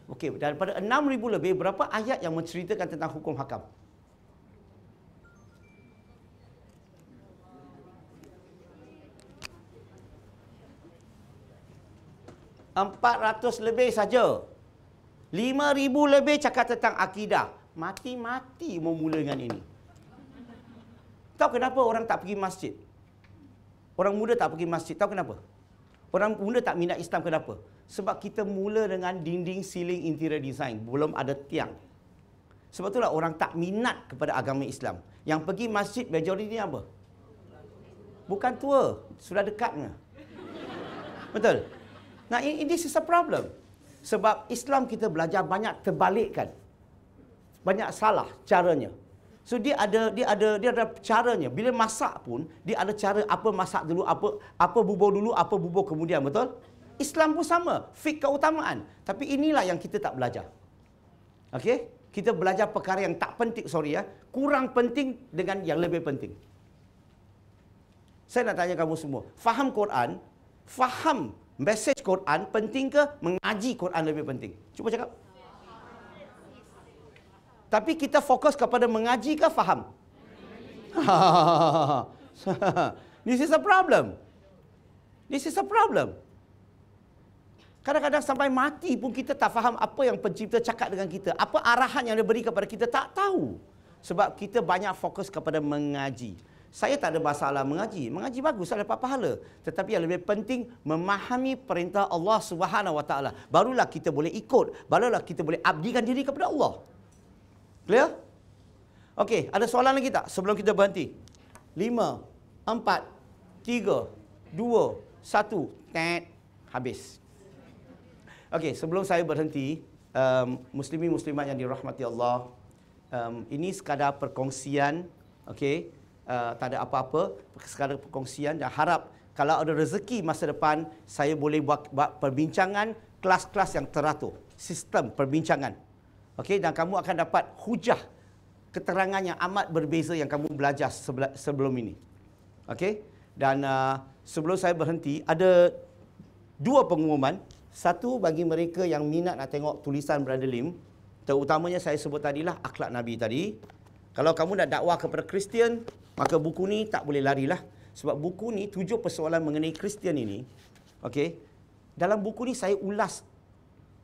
Okey, daripada 6,000 lebih, berapa ayat yang menceritakan tentang hukum hakam? Empat ratus lebih saja. Lima ribu lebih cakap tentang akidah. Mati-mati mau memula dengan ini. Tahu kenapa orang tak pergi masjid? Orang muda tak pergi masjid. Tahu kenapa? Orang muda tak minat Islam kenapa? Sebab kita mula dengan dinding, ceiling, interior design. Belum ada tiang. Sebab itulah orang tak minat kepada agama Islam. Yang pergi masjid, majoriti apa? Bukan tua. Sudah dekatnya. Betul? Nah, ini is a problem. Sebab Islam kita belajar banyak terbalikkan. Banyak salah caranya. So dia ada dia ada dia ada caranya. Bila masak pun dia ada cara apa masak dulu, apa apa bubur dulu, apa bubur kemudian, betul? Islam pun sama, fik keutamaan. Tapi inilah yang kita tak belajar. Okey? Kita belajar perkara yang tak penting, sorry ya. Kurang penting dengan yang lebih penting. Saya nak tanya kamu semua. Faham Quran, faham Message Quran penting ke mengaji Quran lebih penting? Cuba cakap. Tapi kita fokus kepada mengaji ke faham? *laughs* This is a problem. This is a problem. Kadang-kadang sampai mati pun kita tak faham apa yang pencipta cakap dengan kita. Apa arahan yang dia beri kepada kita tak tahu. Sebab kita banyak fokus kepada mengaji. Mengaji. Saya tak ada masalah mengaji. Mengaji bagus, ada apa-apa pahala. Tetapi yang lebih penting, memahami perintah Allah Subhanahu SWT. Barulah kita boleh ikut. Barulah kita boleh abdikan diri kepada Allah. Clear? Okey, ada soalan lagi tak sebelum kita berhenti? Lima, empat, tiga, dua, satu. Tet, habis. Okey, sebelum saya berhenti, um, muslimi-muslimat yang dirahmati Allah, um, ini sekadar perkongsian, okey, uh, tak ada apa-apa sekadar perkongsian dan harap kalau ada rezeki masa depan saya boleh buat, buat perbincangan kelas-kelas yang teratur sistem perbincangan okey dan kamu akan dapat hujah keterangan yang amat berbeza yang kamu belajar sebelum ini okey dan uh, sebelum saya berhenti ada dua pengumuman satu bagi mereka yang minat nak tengok tulisan Brother Lim terutamanya saya sebut tadilah akhlak nabi tadi kalau kamu nak dakwah kepada Kristian Maka buku ni tak boleh larilah. Sebab buku ni tujuh persoalan mengenai Kristian ini. okay? Dalam buku ni saya ulas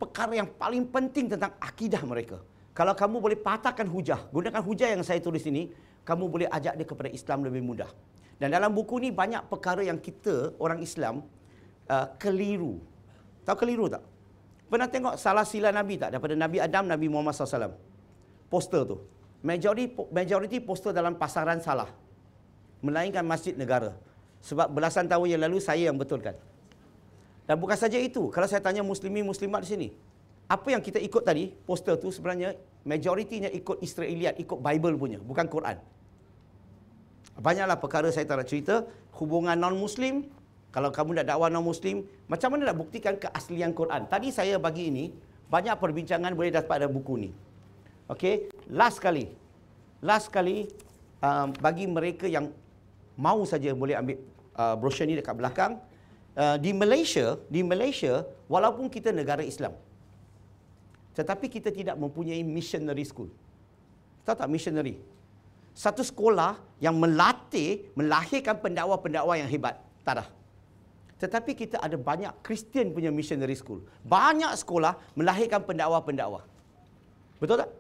perkara yang paling penting tentang akidah mereka. Kalau kamu boleh patahkan hujah, gunakan hujah yang saya tulis ini, kamu boleh ajak dia kepada Islam lebih mudah. Dan dalam buku ni banyak perkara yang kita, orang Islam, uh, keliru. Tahu keliru tak? Pernah tengok salah sila Nabi tak? Daripada Nabi Adam, Nabi Muhammad SAW. Poster tu. Majority, majority poster dalam pasaran salah melainkan masjid negara. Sebab belasan tahun yang lalu saya yang betulkan. Dan bukan saja itu, kalau saya tanya muslimi muslimat di sini, apa yang kita ikut tadi, poster tu sebenarnya majoritinya ikut Israeliat, ikut Bible punya, bukan Quran. Banyaklah perkara saya tak nak cerita, hubungan non-muslim, kalau kamu nak dakwah non-muslim, macam mana nak buktikan keaslian Quran. Tadi saya bagi ini, banyak perbincangan boleh dapat dalam buku ni. Okay, last kali. Last kali, um, bagi mereka yang mau saja boleh ambil uh, brosur ni dekat belakang uh, di Malaysia di Malaysia walaupun kita negara Islam tetapi kita tidak mempunyai missionary school tahu tak missionary satu sekolah yang melatih melahirkan pendakwa-pendakwa yang hebat tak ada tetapi kita ada banyak Kristian punya missionary school banyak sekolah melahirkan pendakwa-pendakwa betul tak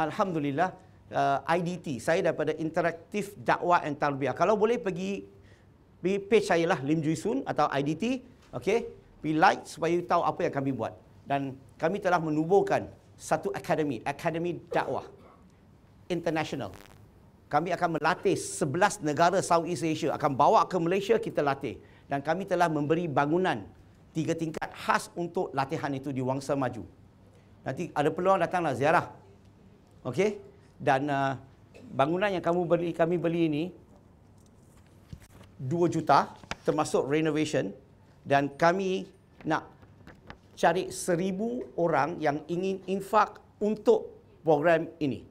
alhamdulillah uh, IDT. Saya daripada Interaktif Dakwah and Tarbiyah. Kalau boleh pergi pergi page saya lah Lim Jui Sun atau IDT. okay? Be like supaya you tahu apa yang kami buat. Dan kami telah menubuhkan satu akademi, Akademi Dakwah International. Kami akan melatih 11 negara South East Asia. Akan bawa ke Malaysia, kita latih. Dan kami telah memberi bangunan tiga tingkat khas untuk latihan itu di Wangsa Maju. Nanti ada peluang datanglah ziarah. Okey? dan uh, bangunan yang kamu beli kami beli ini 2 juta termasuk renovation dan kami nak cari 1000 orang yang ingin infak untuk program ini.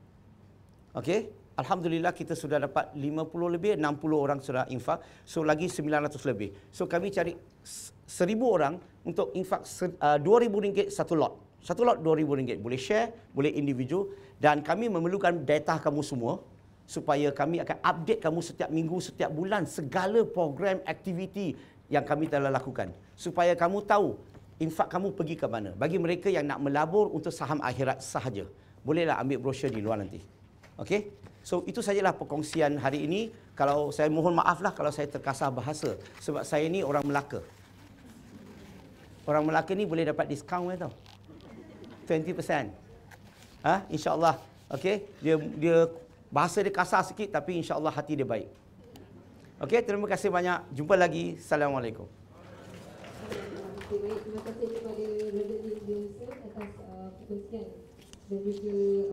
Okey, alhamdulillah kita sudah dapat 50 lebih 60 orang sudah infak, so lagi 900 lebih. So kami cari 1000 orang untuk infak uh, 2000 ringgit satu lot. Satu lot RM2,000 boleh share, boleh individu dan kami memerlukan data kamu semua supaya kami akan update kamu setiap minggu, setiap bulan segala program aktiviti yang kami telah lakukan supaya kamu tahu infak kamu pergi ke mana. Bagi mereka yang nak melabur untuk saham akhirat sahaja. Bolehlah ambil brosur di luar nanti. okay? So itu sajalah perkongsian hari ini. Kalau saya mohon maaflah kalau saya terkasar bahasa sebab saya ni orang Melaka. Orang Melaka ni boleh dapat diskaun eh, tau. 20%. Ha? InsyaAllah. Okay? Dia, dia, bahasa dia kasar sikit tapi insyaAllah hati dia baik. Okay? Terima kasih banyak. Jumpa lagi. Assalamualaikum. Terima kasih kepada Raja Dik Biasa atas uh, perkongsian dan juga